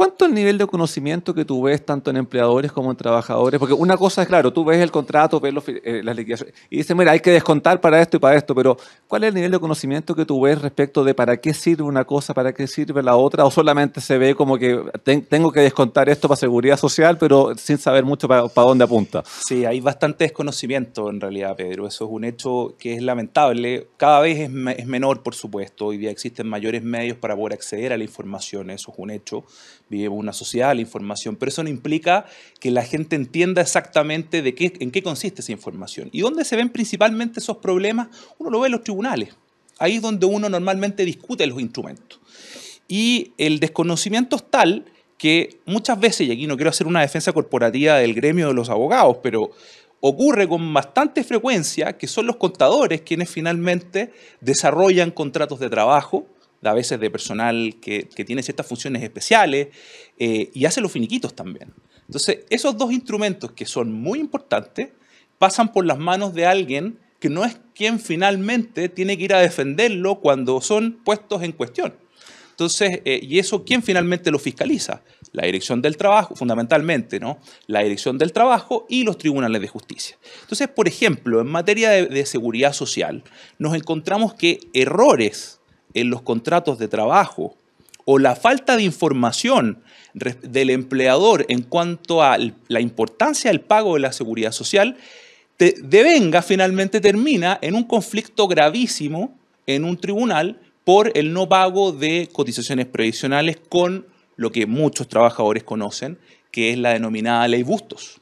¿Cuánto es el nivel de conocimiento que tú ves tanto en empleadores como en trabajadores? Porque una cosa es, claro, tú ves el contrato, ves eh, las liquidaciones y dices, mira, hay que descontar para esto y para esto, pero ¿cuál es el nivel de conocimiento que tú ves respecto de para qué sirve una cosa, para qué sirve la otra? ¿O solamente se ve como que tengo que descontar esto para seguridad social, pero sin saber mucho para, dónde apunta? Sí, hay bastante desconocimiento en realidad, Pedro. Eso es un hecho que es lamentable. Cada vez es, es menor, por supuesto. Hoy día existen mayores medios para poder acceder a la información. Eso es un hecho vivimos una sociedad, la información, pero eso no implica que la gente entienda exactamente de qué, en qué consiste esa información. ¿Y dónde se ven principalmente esos problemas? Uno lo ve en los tribunales. Ahí es donde uno normalmente discute los instrumentos. Y el desconocimiento es tal que muchas veces, y aquí no quiero hacer una defensa corporativa del gremio de los abogados, pero ocurre con bastante frecuencia que son los contadores quienes finalmente desarrollan contratos de trabajo, a veces de personal que, tiene ciertas funciones especiales eh, y hace los finiquitos también. Entonces, esos dos instrumentos que son muy importantes pasan por las manos de alguien que no es quien finalmente tiene que ir a defenderlo cuando son puestos en cuestión. Entonces, eh, ¿y eso quién finalmente lo fiscaliza? La Dirección del Trabajo, fundamentalmente, ¿no? La Dirección del Trabajo y los tribunales de justicia. Entonces, por ejemplo, en materia de, de seguridad social, nos encontramos que errores en los contratos de trabajo o la falta de información del empleador en cuanto a la importancia del pago de la seguridad social, te devenga finalmente termina en un conflicto gravísimo en un tribunal por el no pago de cotizaciones previsionales con lo que muchos trabajadores conocen, que es la denominada ley Bustos.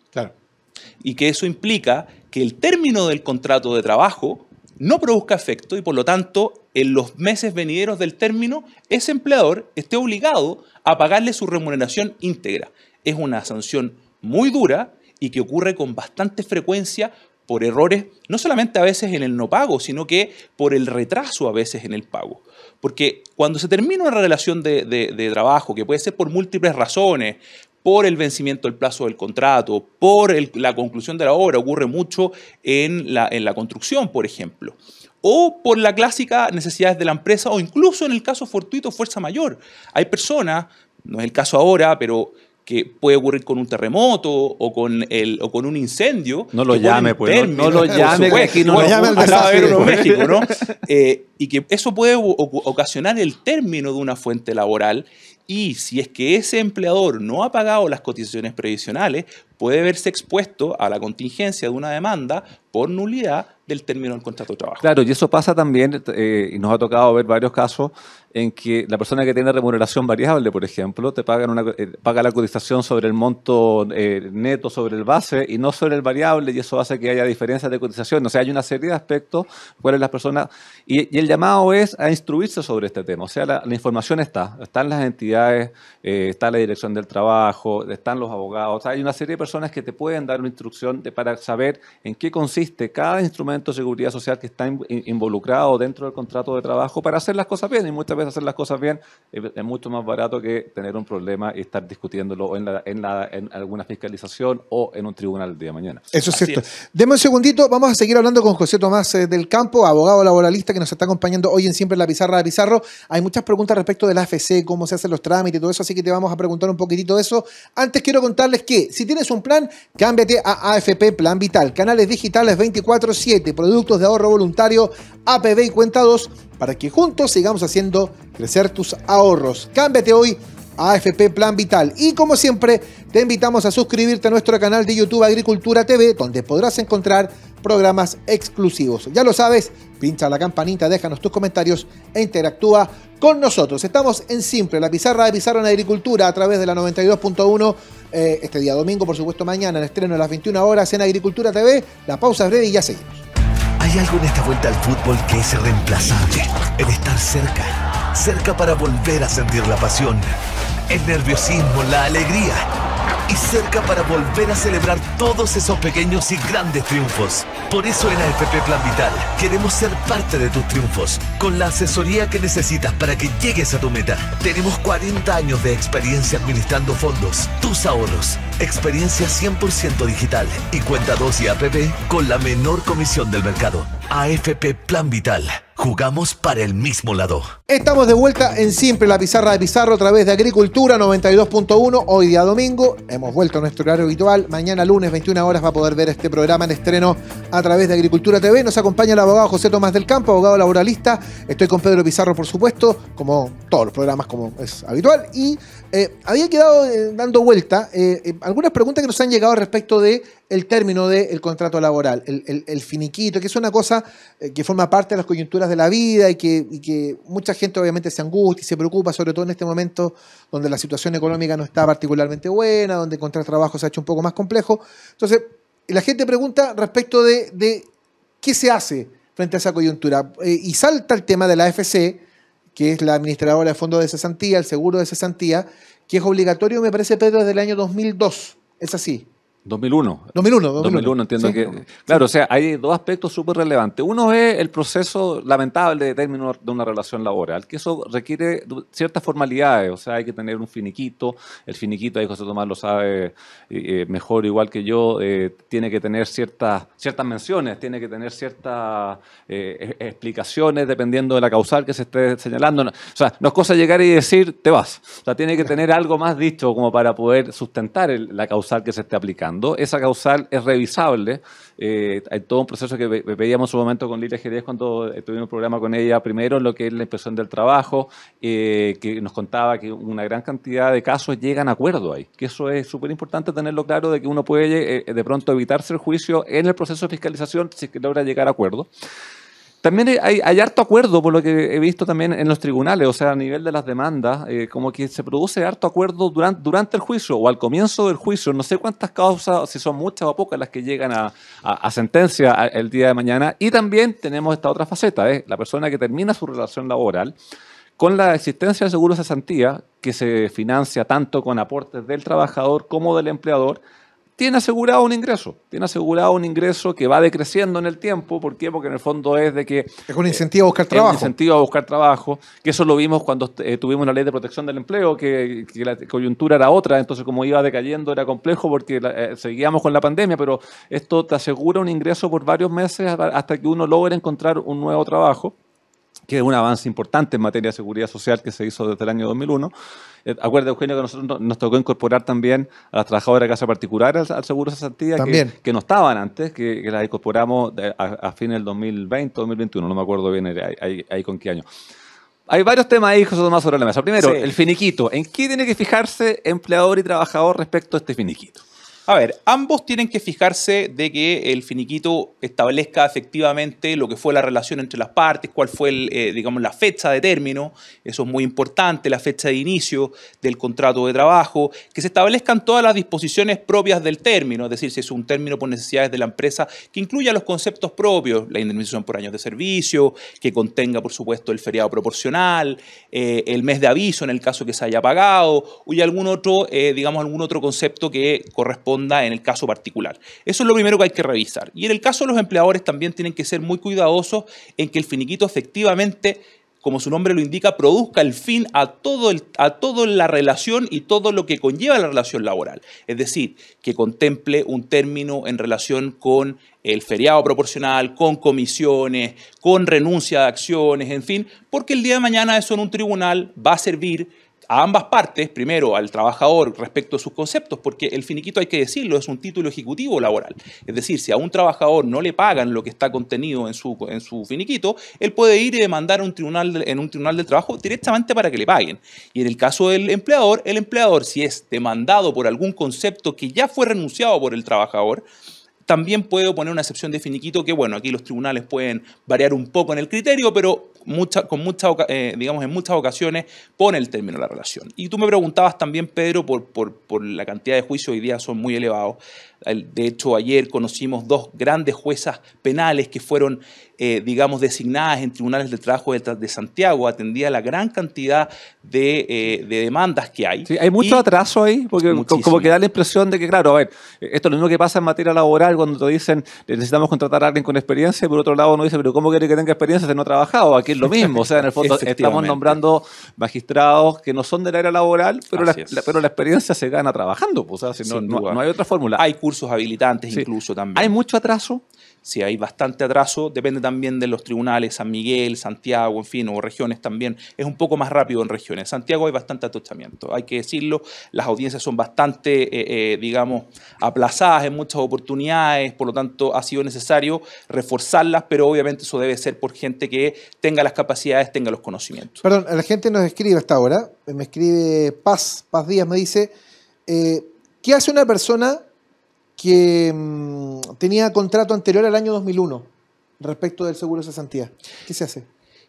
Y que eso implica que el término del contrato de trabajo no produzca efecto y por lo tanto en los meses venideros del término, ese empleador esté obligado a pagarle su remuneración íntegra. Es una sanción muy dura y que ocurre con bastante frecuencia por errores, no solamente a veces en el no pago, sino que por el retraso a veces en el pago. Porque cuando se termina una relación de, trabajo, que puede ser por múltiples razones, por el vencimiento del plazo del contrato, por la conclusión de la obra, ocurre mucho en la construcción, por ejemplo o por la clásica necesidades de la empresa o incluso en el caso fortuito fuerza mayor. Hay personas, no es el caso ahora, pero que puede ocurrir con un terremoto o con, con un incendio. No lo llame, pues. no, lo llame, pues. no, lo México, ¿no? Eh, y que eso puede ocasionar el término de una fuente laboral y si es que ese empleador no ha pagado las cotizaciones previsionales, puede verse expuesto a la contingencia de una demanda por nulidad del término del contrato de trabajo. Claro, y eso pasa también, eh, y nos ha tocado ver varios casos en que la persona que tiene remuneración variable, por ejemplo, te pagan una, eh, paga la cotización sobre el monto eh, neto, sobre el base y no sobre el variable, y eso hace que haya diferencias de cotización. O sea, hay una serie de aspectos cuáles las personas. Y, el llamado es a instruirse sobre este tema. O sea, la, información está. Están las entidades, eh, está la dirección del trabajo, están los abogados. hay una serie de personas que te pueden dar una instrucción para saber en qué consiste cada instrumento de seguridad social que está involucrado dentro del contrato de trabajo para hacer las cosas bien. Y muchas puedes hacer las cosas bien es mucho más barato que tener un problema y estar discutiéndolo en, en, alguna fiscalización o en un tribunal el día de mañana. Eso es cierto. Deme un segundito, vamos a seguir hablando con José Tomás eh, del Campo, abogado laboralista que nos está acompañando hoy en Siempre en la Pizarra de Pizarro. Hay muchas preguntas respecto de la AFC, cómo se hacen los trámites y todo eso, así que te vamos a preguntar un poquitito de eso. Antes quiero contarles que si tienes un plan, cámbiate a AFP Plan Vital. Canales digitales 24-7, productos de ahorro voluntario, APB y cuenta 2 para que juntos sigamos haciendo crecer tus ahorros. Cámbiate hoy a AFP Plan Vital. Y como siempre, te invitamos a suscribirte a nuestro canal de YouTube Agricultura TV, donde podrás encontrar programas exclusivos. Ya lo sabes, pincha la campanita, déjanos tus comentarios e interactúa con nosotros. Estamos en Simple, la pizarra de Pizarro en Agricultura a través de la 92.1 eh, este día domingo, por supuesto mañana, en estreno a las 21 horas en Agricultura TV. La pausa es breve y ya seguimos. Hay algo en esta vuelta al fútbol que es irreemplazable. el estar cerca. Cerca para volver a sentir la pasión. El nerviosismo, la alegría y cerca para volver a celebrar todos esos pequeños y grandes triunfos. Por eso en AFP Plan Vital queremos ser parte de tus triunfos, con la asesoría que necesitas para que llegues a tu meta. Tenemos 40 años de experiencia administrando fondos, tus ahorros, experiencia 100% digital y cuenta 2 y APP con la menor comisión del mercado. AFP Plan Vital. Jugamos para el mismo lado. Estamos de vuelta en siempre la pizarra de Pizarro a través de Agricultura 92.1. Hoy día domingo, hemos vuelto a nuestro horario habitual. Mañana lunes, 21 horas, va a poder ver este programa en estreno a través de Agricultura TV. Nos acompaña el abogado José Tomás del Campo, abogado laboralista. Estoy con Pedro Pizarro, por supuesto, como todos los programas, como es habitual. Y eh, había quedado eh, dando vuelta eh, algunas preguntas que nos han llegado respecto del término del contrato laboral, el, finiquito, que es una cosa que forma parte de las coyunturas de la vida y que, y que mucha gente obviamente se angustia y se preocupa, sobre todo en este momento donde la situación económica no está particularmente buena, donde encontrar trabajo se ha hecho un poco más complejo. Entonces, la gente pregunta respecto de, qué se hace frente a esa coyuntura. Eh, y salta el tema de la FC, que es la administradora de fondos de cesantía, el seguro de cesantía, que es obligatorio, me parece, Pedro, desde el año 2002. Es así. 2001. 2001, 2001. entiendo que. Claro, o sea, hay dos aspectos súper relevantes. Uno es el proceso lamentable de término de una relación laboral, que eso requiere ciertas formalidades, o sea, hay que tener un finiquito. El finiquito, ahí José Tomás lo sabe eh, eh, mejor, igual que yo, eh, tiene que tener ciertas, ciertas menciones, tiene que tener ciertas explicaciones dependiendo de la causal que se esté señalando. O sea, no es cosa llegar y decir, te vas. O sea, tiene que tener algo más dicho como para poder sustentar la causal que se esté aplicando esa causal es revisable. Eh, hay todo un proceso que veíamos en su momento con Lilia Jerez cuando eh, tuvimos un programa con ella primero, lo que es la inspección del trabajo, eh, que nos contaba que una gran cantidad de casos llegan a acuerdo ahí, que eso es súper importante tenerlo claro de que uno puede de pronto evitarse el juicio en el proceso de fiscalización si logra llegar a acuerdo. También hay, harto acuerdo, por lo que he visto también en los tribunales, o sea, a nivel de las demandas, eh, como que se produce harto acuerdo durante, el juicio o al comienzo del juicio. No sé cuántas causas, si son muchas o pocas, las que llegan a, sentencia el día de mañana. Y también tenemos esta otra faceta, la persona que termina su relación laboral con la existencia de seguros de cesantía, que se financia tanto con aportes del trabajador como del empleador tiene asegurado un ingreso, tiene asegurado un ingreso que va decreciendo en el tiempo, ¿por qué? Porque en el fondo es de que... Es un incentivo a buscar trabajo. Es incentivo a buscar trabajo, que eso lo vimos cuando eh, tuvimos la ley de protección del empleo, que, la coyuntura era otra, entonces como iba decayendo era complejo porque eh, seguíamos con la pandemia, pero esto te asegura un ingreso por varios meses hasta que uno logre encontrar un nuevo trabajo que es un avance importante en materia de seguridad social que se hizo desde el año 2001. Eh, Acuérdate, Eugenio, que nosotros nos tocó incorporar también a las trabajadoras de casa particular al, seguro de Santidad, que, no estaban antes, que, las incorporamos a, fines del 2020, 2021, no me acuerdo bien ahí, con qué año. Hay varios temas ahí, José Tomás, sobre la mesa. Primero, el finiquito. ¿En qué tiene que fijarse empleador y trabajador respecto a este finiquito? A ver, ambos tienen que fijarse de que el finiquito establezca efectivamente lo que fue la relación entre las partes, cuál fue, eh, digamos, la fecha de término, eso es muy importante, la fecha de inicio del contrato de trabajo, que se establezcan todas las disposiciones propias del término, es decir, si es un término por necesidades de la empresa, que incluya los conceptos propios, la indemnización por años de servicio, que contenga, por supuesto, el feriado proporcional, eh, el mes de aviso en el caso que se haya pagado, y algún otro, eh, digamos, algún otro concepto que corresponda en el caso particular. Eso es lo primero que hay que revisar. Y en el caso de los empleadores también tienen que ser muy cuidadosos en que el finiquito efectivamente como su nombre lo indica, produzca el fin a, todo a toda la relación y todo lo que conlleva la relación laboral. Es decir, que contemple un término en relación con el feriado proporcional, con comisiones, con renuncia de acciones, en fin, porque el día de mañana eso en un tribunal va a servir a ambas partes, primero al trabajador respecto a sus conceptos, porque el finiquito, hay que decirlo, es un título ejecutivo laboral. Es decir, si a un trabajador no le pagan lo que está contenido en su, en su finiquito, él puede ir y demandar un tribunal, en un tribunal de trabajo directamente para que le paguen. Y en el caso del empleador, el empleador, si es demandado por algún concepto que ya fue renunciado por el trabajador, también puede poner una excepción de finiquito que, bueno, aquí los tribunales pueden variar un poco en el criterio, pero con mucha, eh, digamos, en muchas ocasiones pone el término a la relación. Y tú me preguntabas también, Pedro, por, por, la cantidad de juicios hoy día son muy elevados. De hecho, ayer conocimos dos grandes juezas penales que fueron, eh, digamos, designadas en tribunales de trabajo de, Santiago, atendía la gran cantidad eh, de, demandas que hay. Sí, hay mucho atraso ahí, porque como que da la impresión de que, claro, a ver, esto es lo mismo que pasa en materia laboral cuando te dicen necesitamos contratar a alguien con experiencia, y por otro lado uno dice, pero ¿cómo quiere que tenga experiencia si no ha trabajado? que es lo mismo. O sea, en el fondo estamos nombrando magistrados que no son del área laboral, pero, la, pero la experiencia se gana trabajando. Pues, o sea, no, hay otra fórmula. Hay cursos habilitantes incluso también. Hay mucho atraso si hay bastante atraso, depende también de los tribunales, San Miguel, Santiago, en fin, o regiones también, es un poco más rápido en regiones. En Santiago hay bastante atochamiento, hay que decirlo, las audiencias son bastante, eh, eh, digamos, aplazadas en muchas oportunidades, por lo tanto ha sido necesario reforzarlas, pero obviamente eso debe ser por gente que tenga las capacidades, tenga los conocimientos. Perdón, la gente nos escribe hasta ahora, me escribe Paz, Paz Díaz me dice, eh, ¿qué hace una persona que mm, tenía contrato anterior al año 2001 respecto del seguro de cesantía. ¿Qué se hace?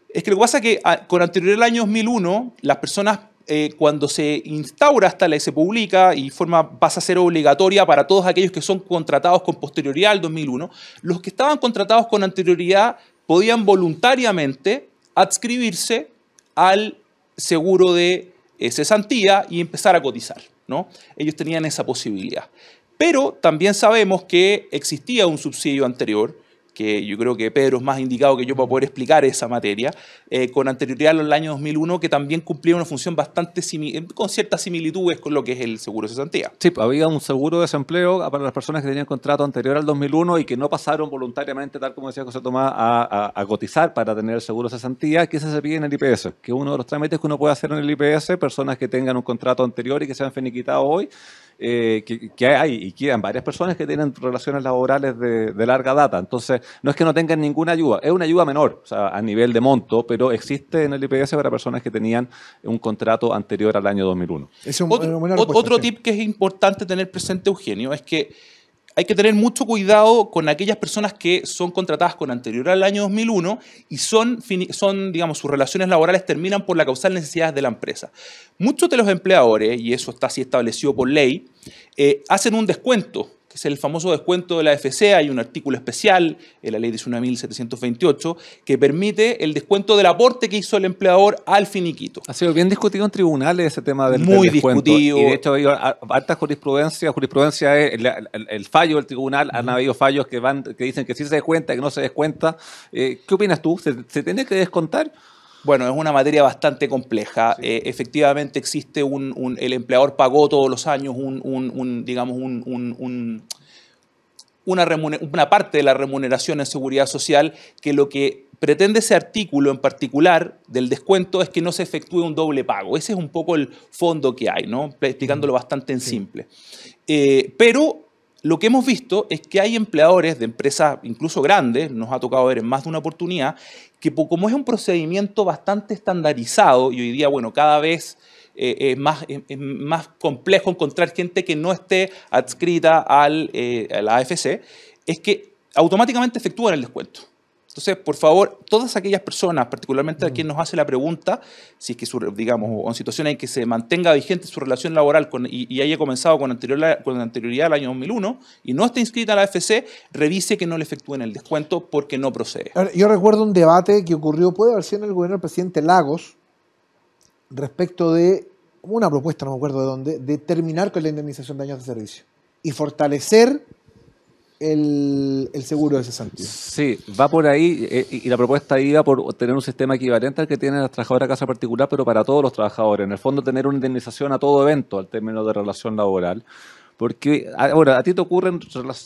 Es que lo que pasa es que ah, con anterior al año 2001, las personas eh, cuando se instaura esta ley, se publica y forma, pasa a ser obligatoria para todos aquellos que son contratados con posterioridad al 2001, los que estaban contratados con anterioridad podían voluntariamente adscribirse al seguro de eh, cesantía y empezar a cotizar. ¿no? Ellos tenían esa posibilidad. Pero también sabemos que existía un subsidio anterior, que yo creo que Pedro es más indicado que yo para poder explicar esa materia, eh, con anterioridad al año 2001, que también cumplía una función bastante eh, con ciertas similitudes con lo que es el seguro de cesantía. Sí, pues, había un seguro de desempleo ah, para las personas que tenían contrato anterior al 2001 y que no pasaron voluntariamente, tal como decía José Tomás, a, cotizar para tener el seguro de cesantía, que se pide en el IPS, que uno de los trámites que uno puede hacer en el IPS, personas que tengan un contrato anterior y que se han finiquitado hoy, eh, que, hay y quedan varias personas que tienen relaciones laborales de, larga data. Entonces, no es que no tengan ninguna ayuda, es una ayuda menor a nivel de monto, pero existe en el IPS para personas que tenían un contrato anterior al año 2001. otro tip que es importante tener presente, Eugenio, es que hay que tener mucho cuidado con aquellas personas que son contratadas con anterior al año 2001 y son, digamos, sus relaciones laborales terminan por la causal necesidad de la empresa. Muchos de los empleadores, y eso está así establecido por ley, eh, hacen un descuento que es el famoso descuento de la FC, hay un artículo especial en la ley 19.728 que permite el descuento del aporte que hizo el empleador al finiquito. Ha sido bien discutido en tribunales ese tema del, Muy discutido. Y de hecho, hay alta jurisprudencia, jurisprudencia es el, fallo del tribunal, han habido fallos que, van, que dicen que sí se descuenta, que no se descuenta. Eh, ¿Qué opinas tú? ¿Se, ¿Se tiene que descontar? Bueno, es una materia bastante compleja. Eh, efectivamente existe un, el empleador pagó todos los años un, digamos, un, una, parte de la remuneración en seguridad social que lo que pretende ese artículo en particular del descuento es que no se efectúe un doble pago. Ese es un poco el fondo que hay, ¿no? Explicándolo bastante en simple. Eh, pero lo que hemos visto es que hay empleadores de empresas incluso grandes, nos ha tocado ver en más de una oportunidad, que como es un procedimiento bastante estandarizado y hoy día, bueno, cada vez eh, es, más, más, complejo encontrar gente que no esté adscrita eh, a la AFC, es que automáticamente efectúan el descuento. Entonces, por favor, todas aquellas personas, particularmente a mm. quien nos hace la pregunta, si es que, digamos, o en situaciones en que se mantenga vigente su relación laboral y, haya comenzado con, anterior, anterioridad al año 2001 y no esté inscrita a la AFC, revise que no le efectúen el descuento porque no procede. yo recuerdo un debate que ocurrió, puede haber sido en el gobierno del presidente Lagos, respecto de una propuesta, no me acuerdo de dónde, de terminar con la indemnización de años de servicio y fortalecer el, seguro de cesantía. Sí, va por ahí eh, y la propuesta iba por tener un sistema equivalente al que tienen las trabajadoras de casa particular, pero para todos los trabajadores. En el fondo, tener una indemnización a todo evento al término de relación laboral. Porque, ahora, a ti te ocurren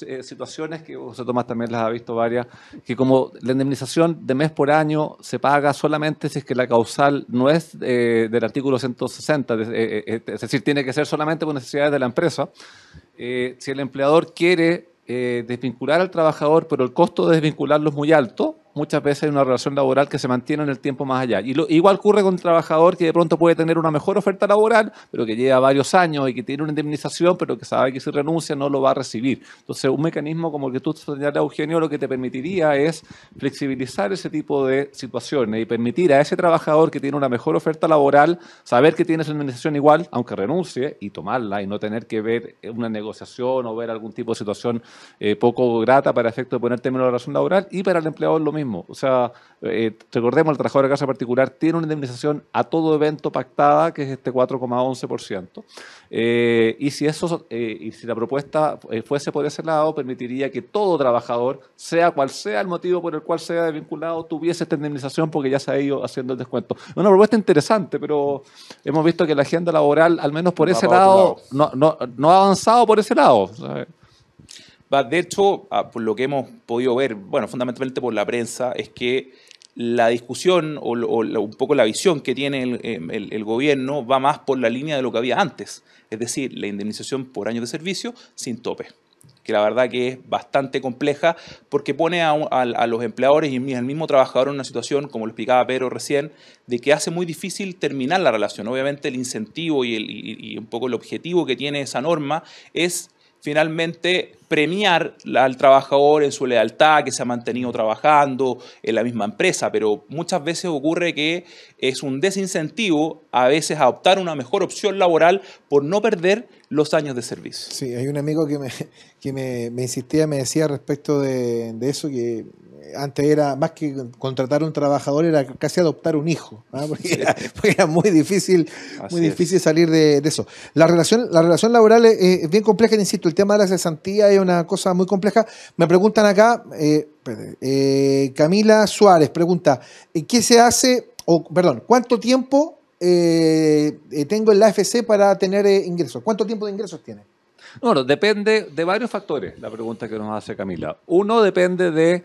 eh, situaciones que José Tomás también las ha visto varias, que como la indemnización de mes por año se paga solamente si es que la causal no es eh, del artículo 160, es decir, tiene que ser solamente por necesidades de la empresa. si el empleador quiere eh, desvincular al trabajador, pero el costo de desvincularlo es muy alto, muchas veces hay una relación laboral que se mantiene en el tiempo más allá. Y lo, igual ocurre con un trabajador que de pronto puede tener una mejor oferta laboral, pero que lleva varios años y que tiene una indemnización, pero que sabe que si renuncia no lo va a recibir. Entonces, un mecanismo como el que tú señalas, Eugenio, lo que te permitiría es flexibilizar ese tipo de situaciones y permitir a ese trabajador que tiene una mejor oferta laboral saber que tiene esa indemnización igual, aunque renuncie, y tomarla y no tener que ver eh, una negociación o ver algún tipo de situación eh, poco grata para efecto de poner término a la relación laboral y para el empleador lo mismo o sea, eh, recordemos, el trabajador de casa particular tiene una indemnización a todo evento pactada, que es este 4,11%. Eh, y, si eso, eh, y si la propuesta eh, fuese por ese lado, permitiría que todo trabajador, sea cual sea el motivo por el cual sea desvinculado, tuviese esta indemnización porque ya se ha ido haciendo el descuento. Una propuesta interesante, pero hemos visto que la agenda laboral, al menos por ese lado, No, no, no ha avanzado por ese lado. De hecho, ah, por lo que hemos podido ver, bueno, fundamentalmente por la prensa, es que la discusión o, un poco la visión que tiene eh, el, gobierno va más por la línea de lo que había antes, es decir, la indemnización por años de servicio sin tope que la verdad que es bastante compleja porque pone a, los empleadores y al mismo trabajador en una situación, como lo explicaba Pedro recién, de que hace muy difícil terminar la relación. Obviamente el incentivo y, y un poco el objetivo que tiene esa norma es finalmente premiar al trabajador en su lealtad, que se ha mantenido trabajando en la misma empresa, pero muchas veces ocurre que es un desincentivo a veces adoptar una mejor opción laboral por no perder los años de servicio. Sí, hay un amigo que me, que me, insistía, me decía respecto de, eso, que antes era más que contratar un trabajador, era casi adoptar un hijo, ¿ah? [LAUGHS] porque, era, muy difícil, muy difícil salir de, eso. La relación, la relación laboral es, bien compleja, insisto, el tema de la cesantía es una cosa muy compleja. Me preguntan acá, eh, eh, Camila Suárez pregunta, eh, ¿qué se hace, o perdón, cuánto tiempo tengo en la AFC para tener ingresos? ¿Cuánto tiempo de ingresos tiene? bueno depende de varios factores la pregunta que nos hace Camila. Uno depende de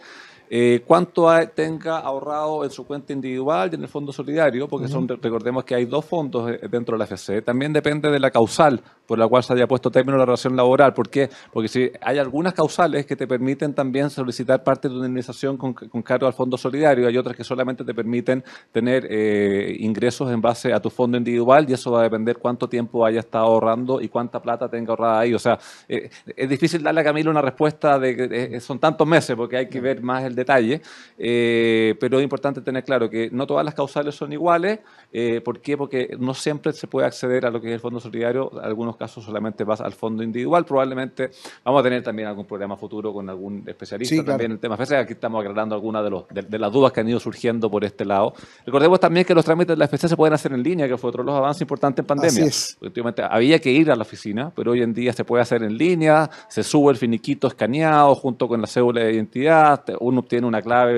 eh, cuánto tenga ahorrado en su cuenta individual y en el fondo solidario, porque son, recordemos que hay dos fondos eh, dentro de la FC. También depende de la causal por la cual se haya puesto término la relación laboral. ¿Por qué? Porque si hay algunas causales que te permiten también solicitar parte de una indemnización con, cargo al fondo solidario, hay otras que solamente te permiten tener eh, ingresos en base a tu fondo individual y eso va a depender cuánto tiempo haya estado ahorrando y cuánta plata tenga ahorrada ahí. O sea, es difícil darle a Camilo una respuesta de que son tantos meses porque hay que ver más el detalle, eh, pero es importante tener claro que no todas las causales son iguales. Eh, ¿Por qué? Porque no siempre se puede acceder a lo que es el fondo solidario. En algunos casos solamente vas al fondo individual. Probablemente vamos a tener también algún problema futuro con algún especialista también en el tema. Aquí estamos aclarando algunas de, de, las dudas que han ido surgiendo por este lado. Recordemos también que los trámites de la FEC se pueden hacer en línea, que fue otro de los avances importantes en pandemia. Efectivamente, había que ir a la oficina, pero hoy en día se puede hacer en línea, se sube el finiquito escaneado junto con la cédula de identidad, uno tiene una clave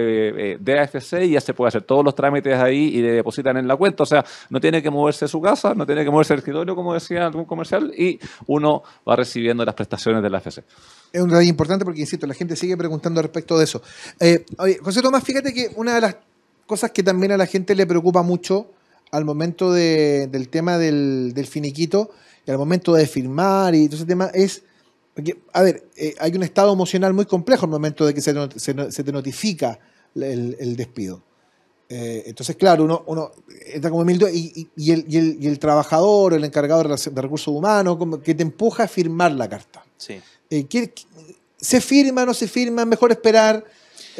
de eh, AFC y ya se puede hacer todos los trámites ahí y le depositan en la cuenta. O sea, no tiene que moverse su casa, no tiene que moverse el escritorio, como decía algún comercial, y uno va recibiendo las prestaciones de la AFC. Es un detalle importante porque, insisto, la gente sigue preguntando respecto de eso. Eh, José Tomás, fíjate que una de las cosas que también a la gente le preocupa mucho al momento del tema del, del, finiquito y al momento de firmar y todo ese tema es a ver, eh, hay un estado emocional muy complejo en el momento de que se, te notifica el, despido. Eh, entonces, claro, uno, está como y, el, trabajador, el encargado de, recursos humanos, que te empuja a firmar la carta. Eh, ¿Se firma, o no se firma? ¿Mejor esperar?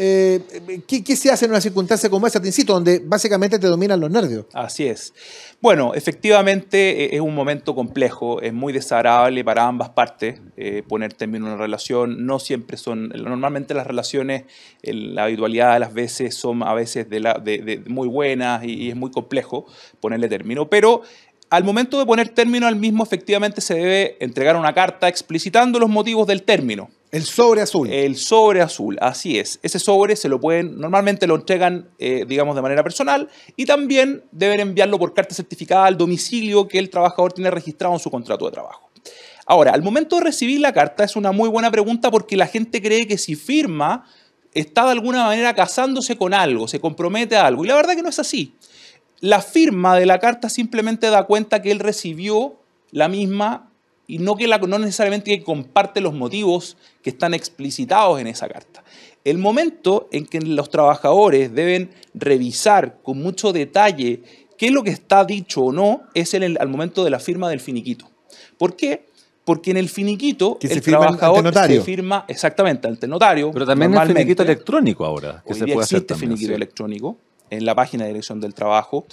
Eh, ¿qué, se hace en una circunstancia como esa, te insisto, donde básicamente te dominan los nervios? Así es. Bueno, efectivamente e, es un momento complejo, es muy desagradable para ambas partes eh, poner término a una relación. No siempre son, normalmente las relaciones, la habitualidad de las veces son a veces de, muy buenas y es muy complejo ponerle término, pero al momento de poner término al mismo, efectivamente se debe entregar una carta explicitando los motivos del término. El sobre azul. El sobre azul, así es. Ese sobre se lo pueden, normalmente lo entregan, eh, digamos, de manera personal y también deben enviarlo por carta certificada al domicilio que el trabajador tiene registrado en su contrato de trabajo. Ahora, al momento de recibir la carta es una muy buena pregunta porque la gente cree que si firma está de alguna manera casándose con algo, se compromete a algo. Y la verdad que no es así la firma de la carta simplemente da cuenta que él recibió la misma y no, que no necesariamente que comparte los motivos que están explicitados en esa carta. El momento en que los trabajadores deben revisar con mucho detalle qué es lo que está dicho o no es el, al momento de la firma del finiquito. ¿Por qué? Porque en el finiquito el trabajador se firma exactamente ante el notario. Pero también el finiquito electrónico ahora. Que se puede finiquito electrónico en la página de Dirección del Trabajo.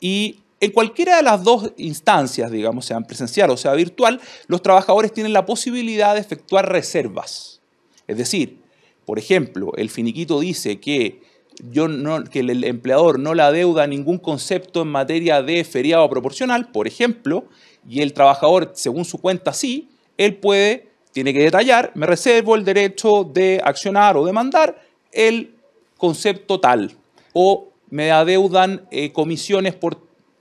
Y en cualquiera de las dos instancias, digamos, sean presencial o sea virtual, los trabajadores tienen la posibilidad de efectuar reservas. Es decir, por ejemplo, el finiquito dice que, yo no, que el empleador no le adeuda ningún concepto en materia de feriado proporcional, por ejemplo, y el trabajador, según su cuenta, sí, él puede, tiene que detallar, me reservo el derecho de accionar o demandar el concepto tal o me adeudan eh, comisiones por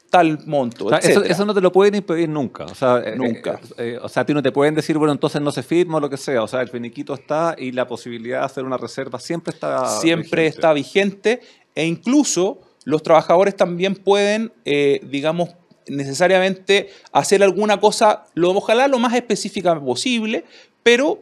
tal monto. eso, no te lo pueden impedir nunca. O sea, eh, eh, nunca. o sea, a ti no te pueden decir, bueno, entonces no se firma o lo que sea. O sea, el finiquito está y la posibilidad de hacer una reserva siempre está Siempre está vigente e incluso los trabajadores también pueden, digamos, necesariamente hacer alguna cosa, lo, ojalá lo más específica posible, pero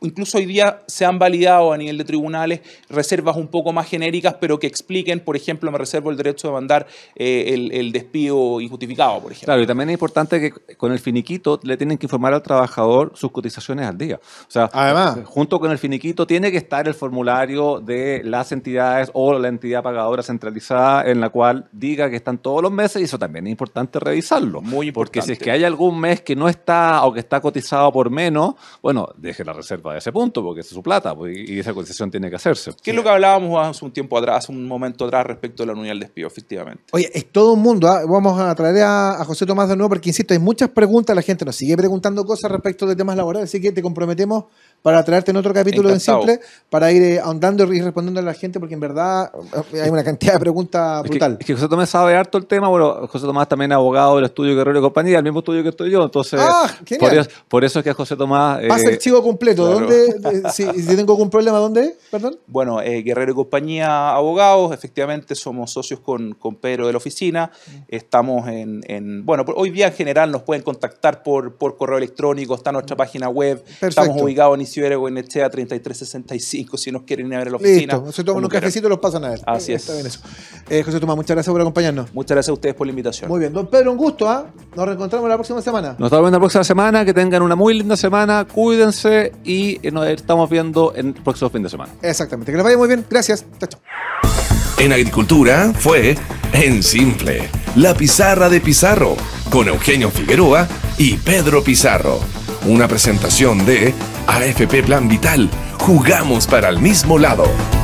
incluso hoy día se han validado a nivel de tribunales reservas un poco más genéricas, pero que expliquen, por ejemplo, me reservo el derecho de mandar eh, el, despido injustificado, por ejemplo. Claro, y también es importante que con el finiquito le tienen que informar al trabajador sus cotizaciones al día. O sea, Además, junto con el finiquito tiene que estar el formulario de las entidades o la entidad pagadora centralizada en la cual diga que están todos los meses y eso también es importante revisarlo. Muy importante. Porque si es que hay algún mes que no está o que está cotizado por menos, bueno, deje la reserva de ese punto, porque es su plata pues, y, esa concesión tiene que hacerse. ¿Qué es lo que hablábamos hace un tiempo atrás, hace un momento atrás, respecto a la unidad del despido, efectivamente? Oye, es todo un mundo. ¿ah? Vamos a traer a, a, José Tomás de nuevo, porque insisto, hay muchas preguntas, la gente nos sigue preguntando cosas respecto de temas laborales, así que te comprometemos para traerte en otro capítulo en de Simple, para ir eh, ahondando y respondiendo a la gente, porque en verdad eh, hay una cantidad de preguntas brutal. Es que, José Tomás sabe harto el tema, bueno, José Tomás también es abogado del estudio Guerrero y compañía, el mismo estudio que estoy yo, entonces... Ah, por, eso, es que José Tomás... Eh, Pasa el chivo completo, ¿dónde? [LAUGHS] si, tengo algún problema, ¿dónde? Perdón. Bueno, Guerrero y compañía, abogados, efectivamente somos socios con, con Pedro de la oficina, mm. estamos en, Bueno, hoy día en general nos pueden contactar por, correo electrónico, está nuestra mm. página web, estamos ubicados en este a 3365, si nos quieren ir a ver la oficina. Listo, se toman un cafecito y los pasan a él. Así es. Está bien eso. Eh, José Tomás, muchas gracias por acompañarnos. Muchas gracias a ustedes por la invitación. Muy bien, don Pedro, un gusto, ¿ah? Nos reencontramos la próxima semana. Nos vemos la próxima semana, que tengan una muy linda semana, cuídense y eh, nos estamos viendo en el próximo fin de semana. Exactamente, que les vaya muy bien, gracias. Chao, En agricultura fue En Simple, la pizarra de Pizarro, con Eugenio Figueroa y Pedro Pizarro una presentación de AFP Plan Vital. Jugamos para el mismo lado.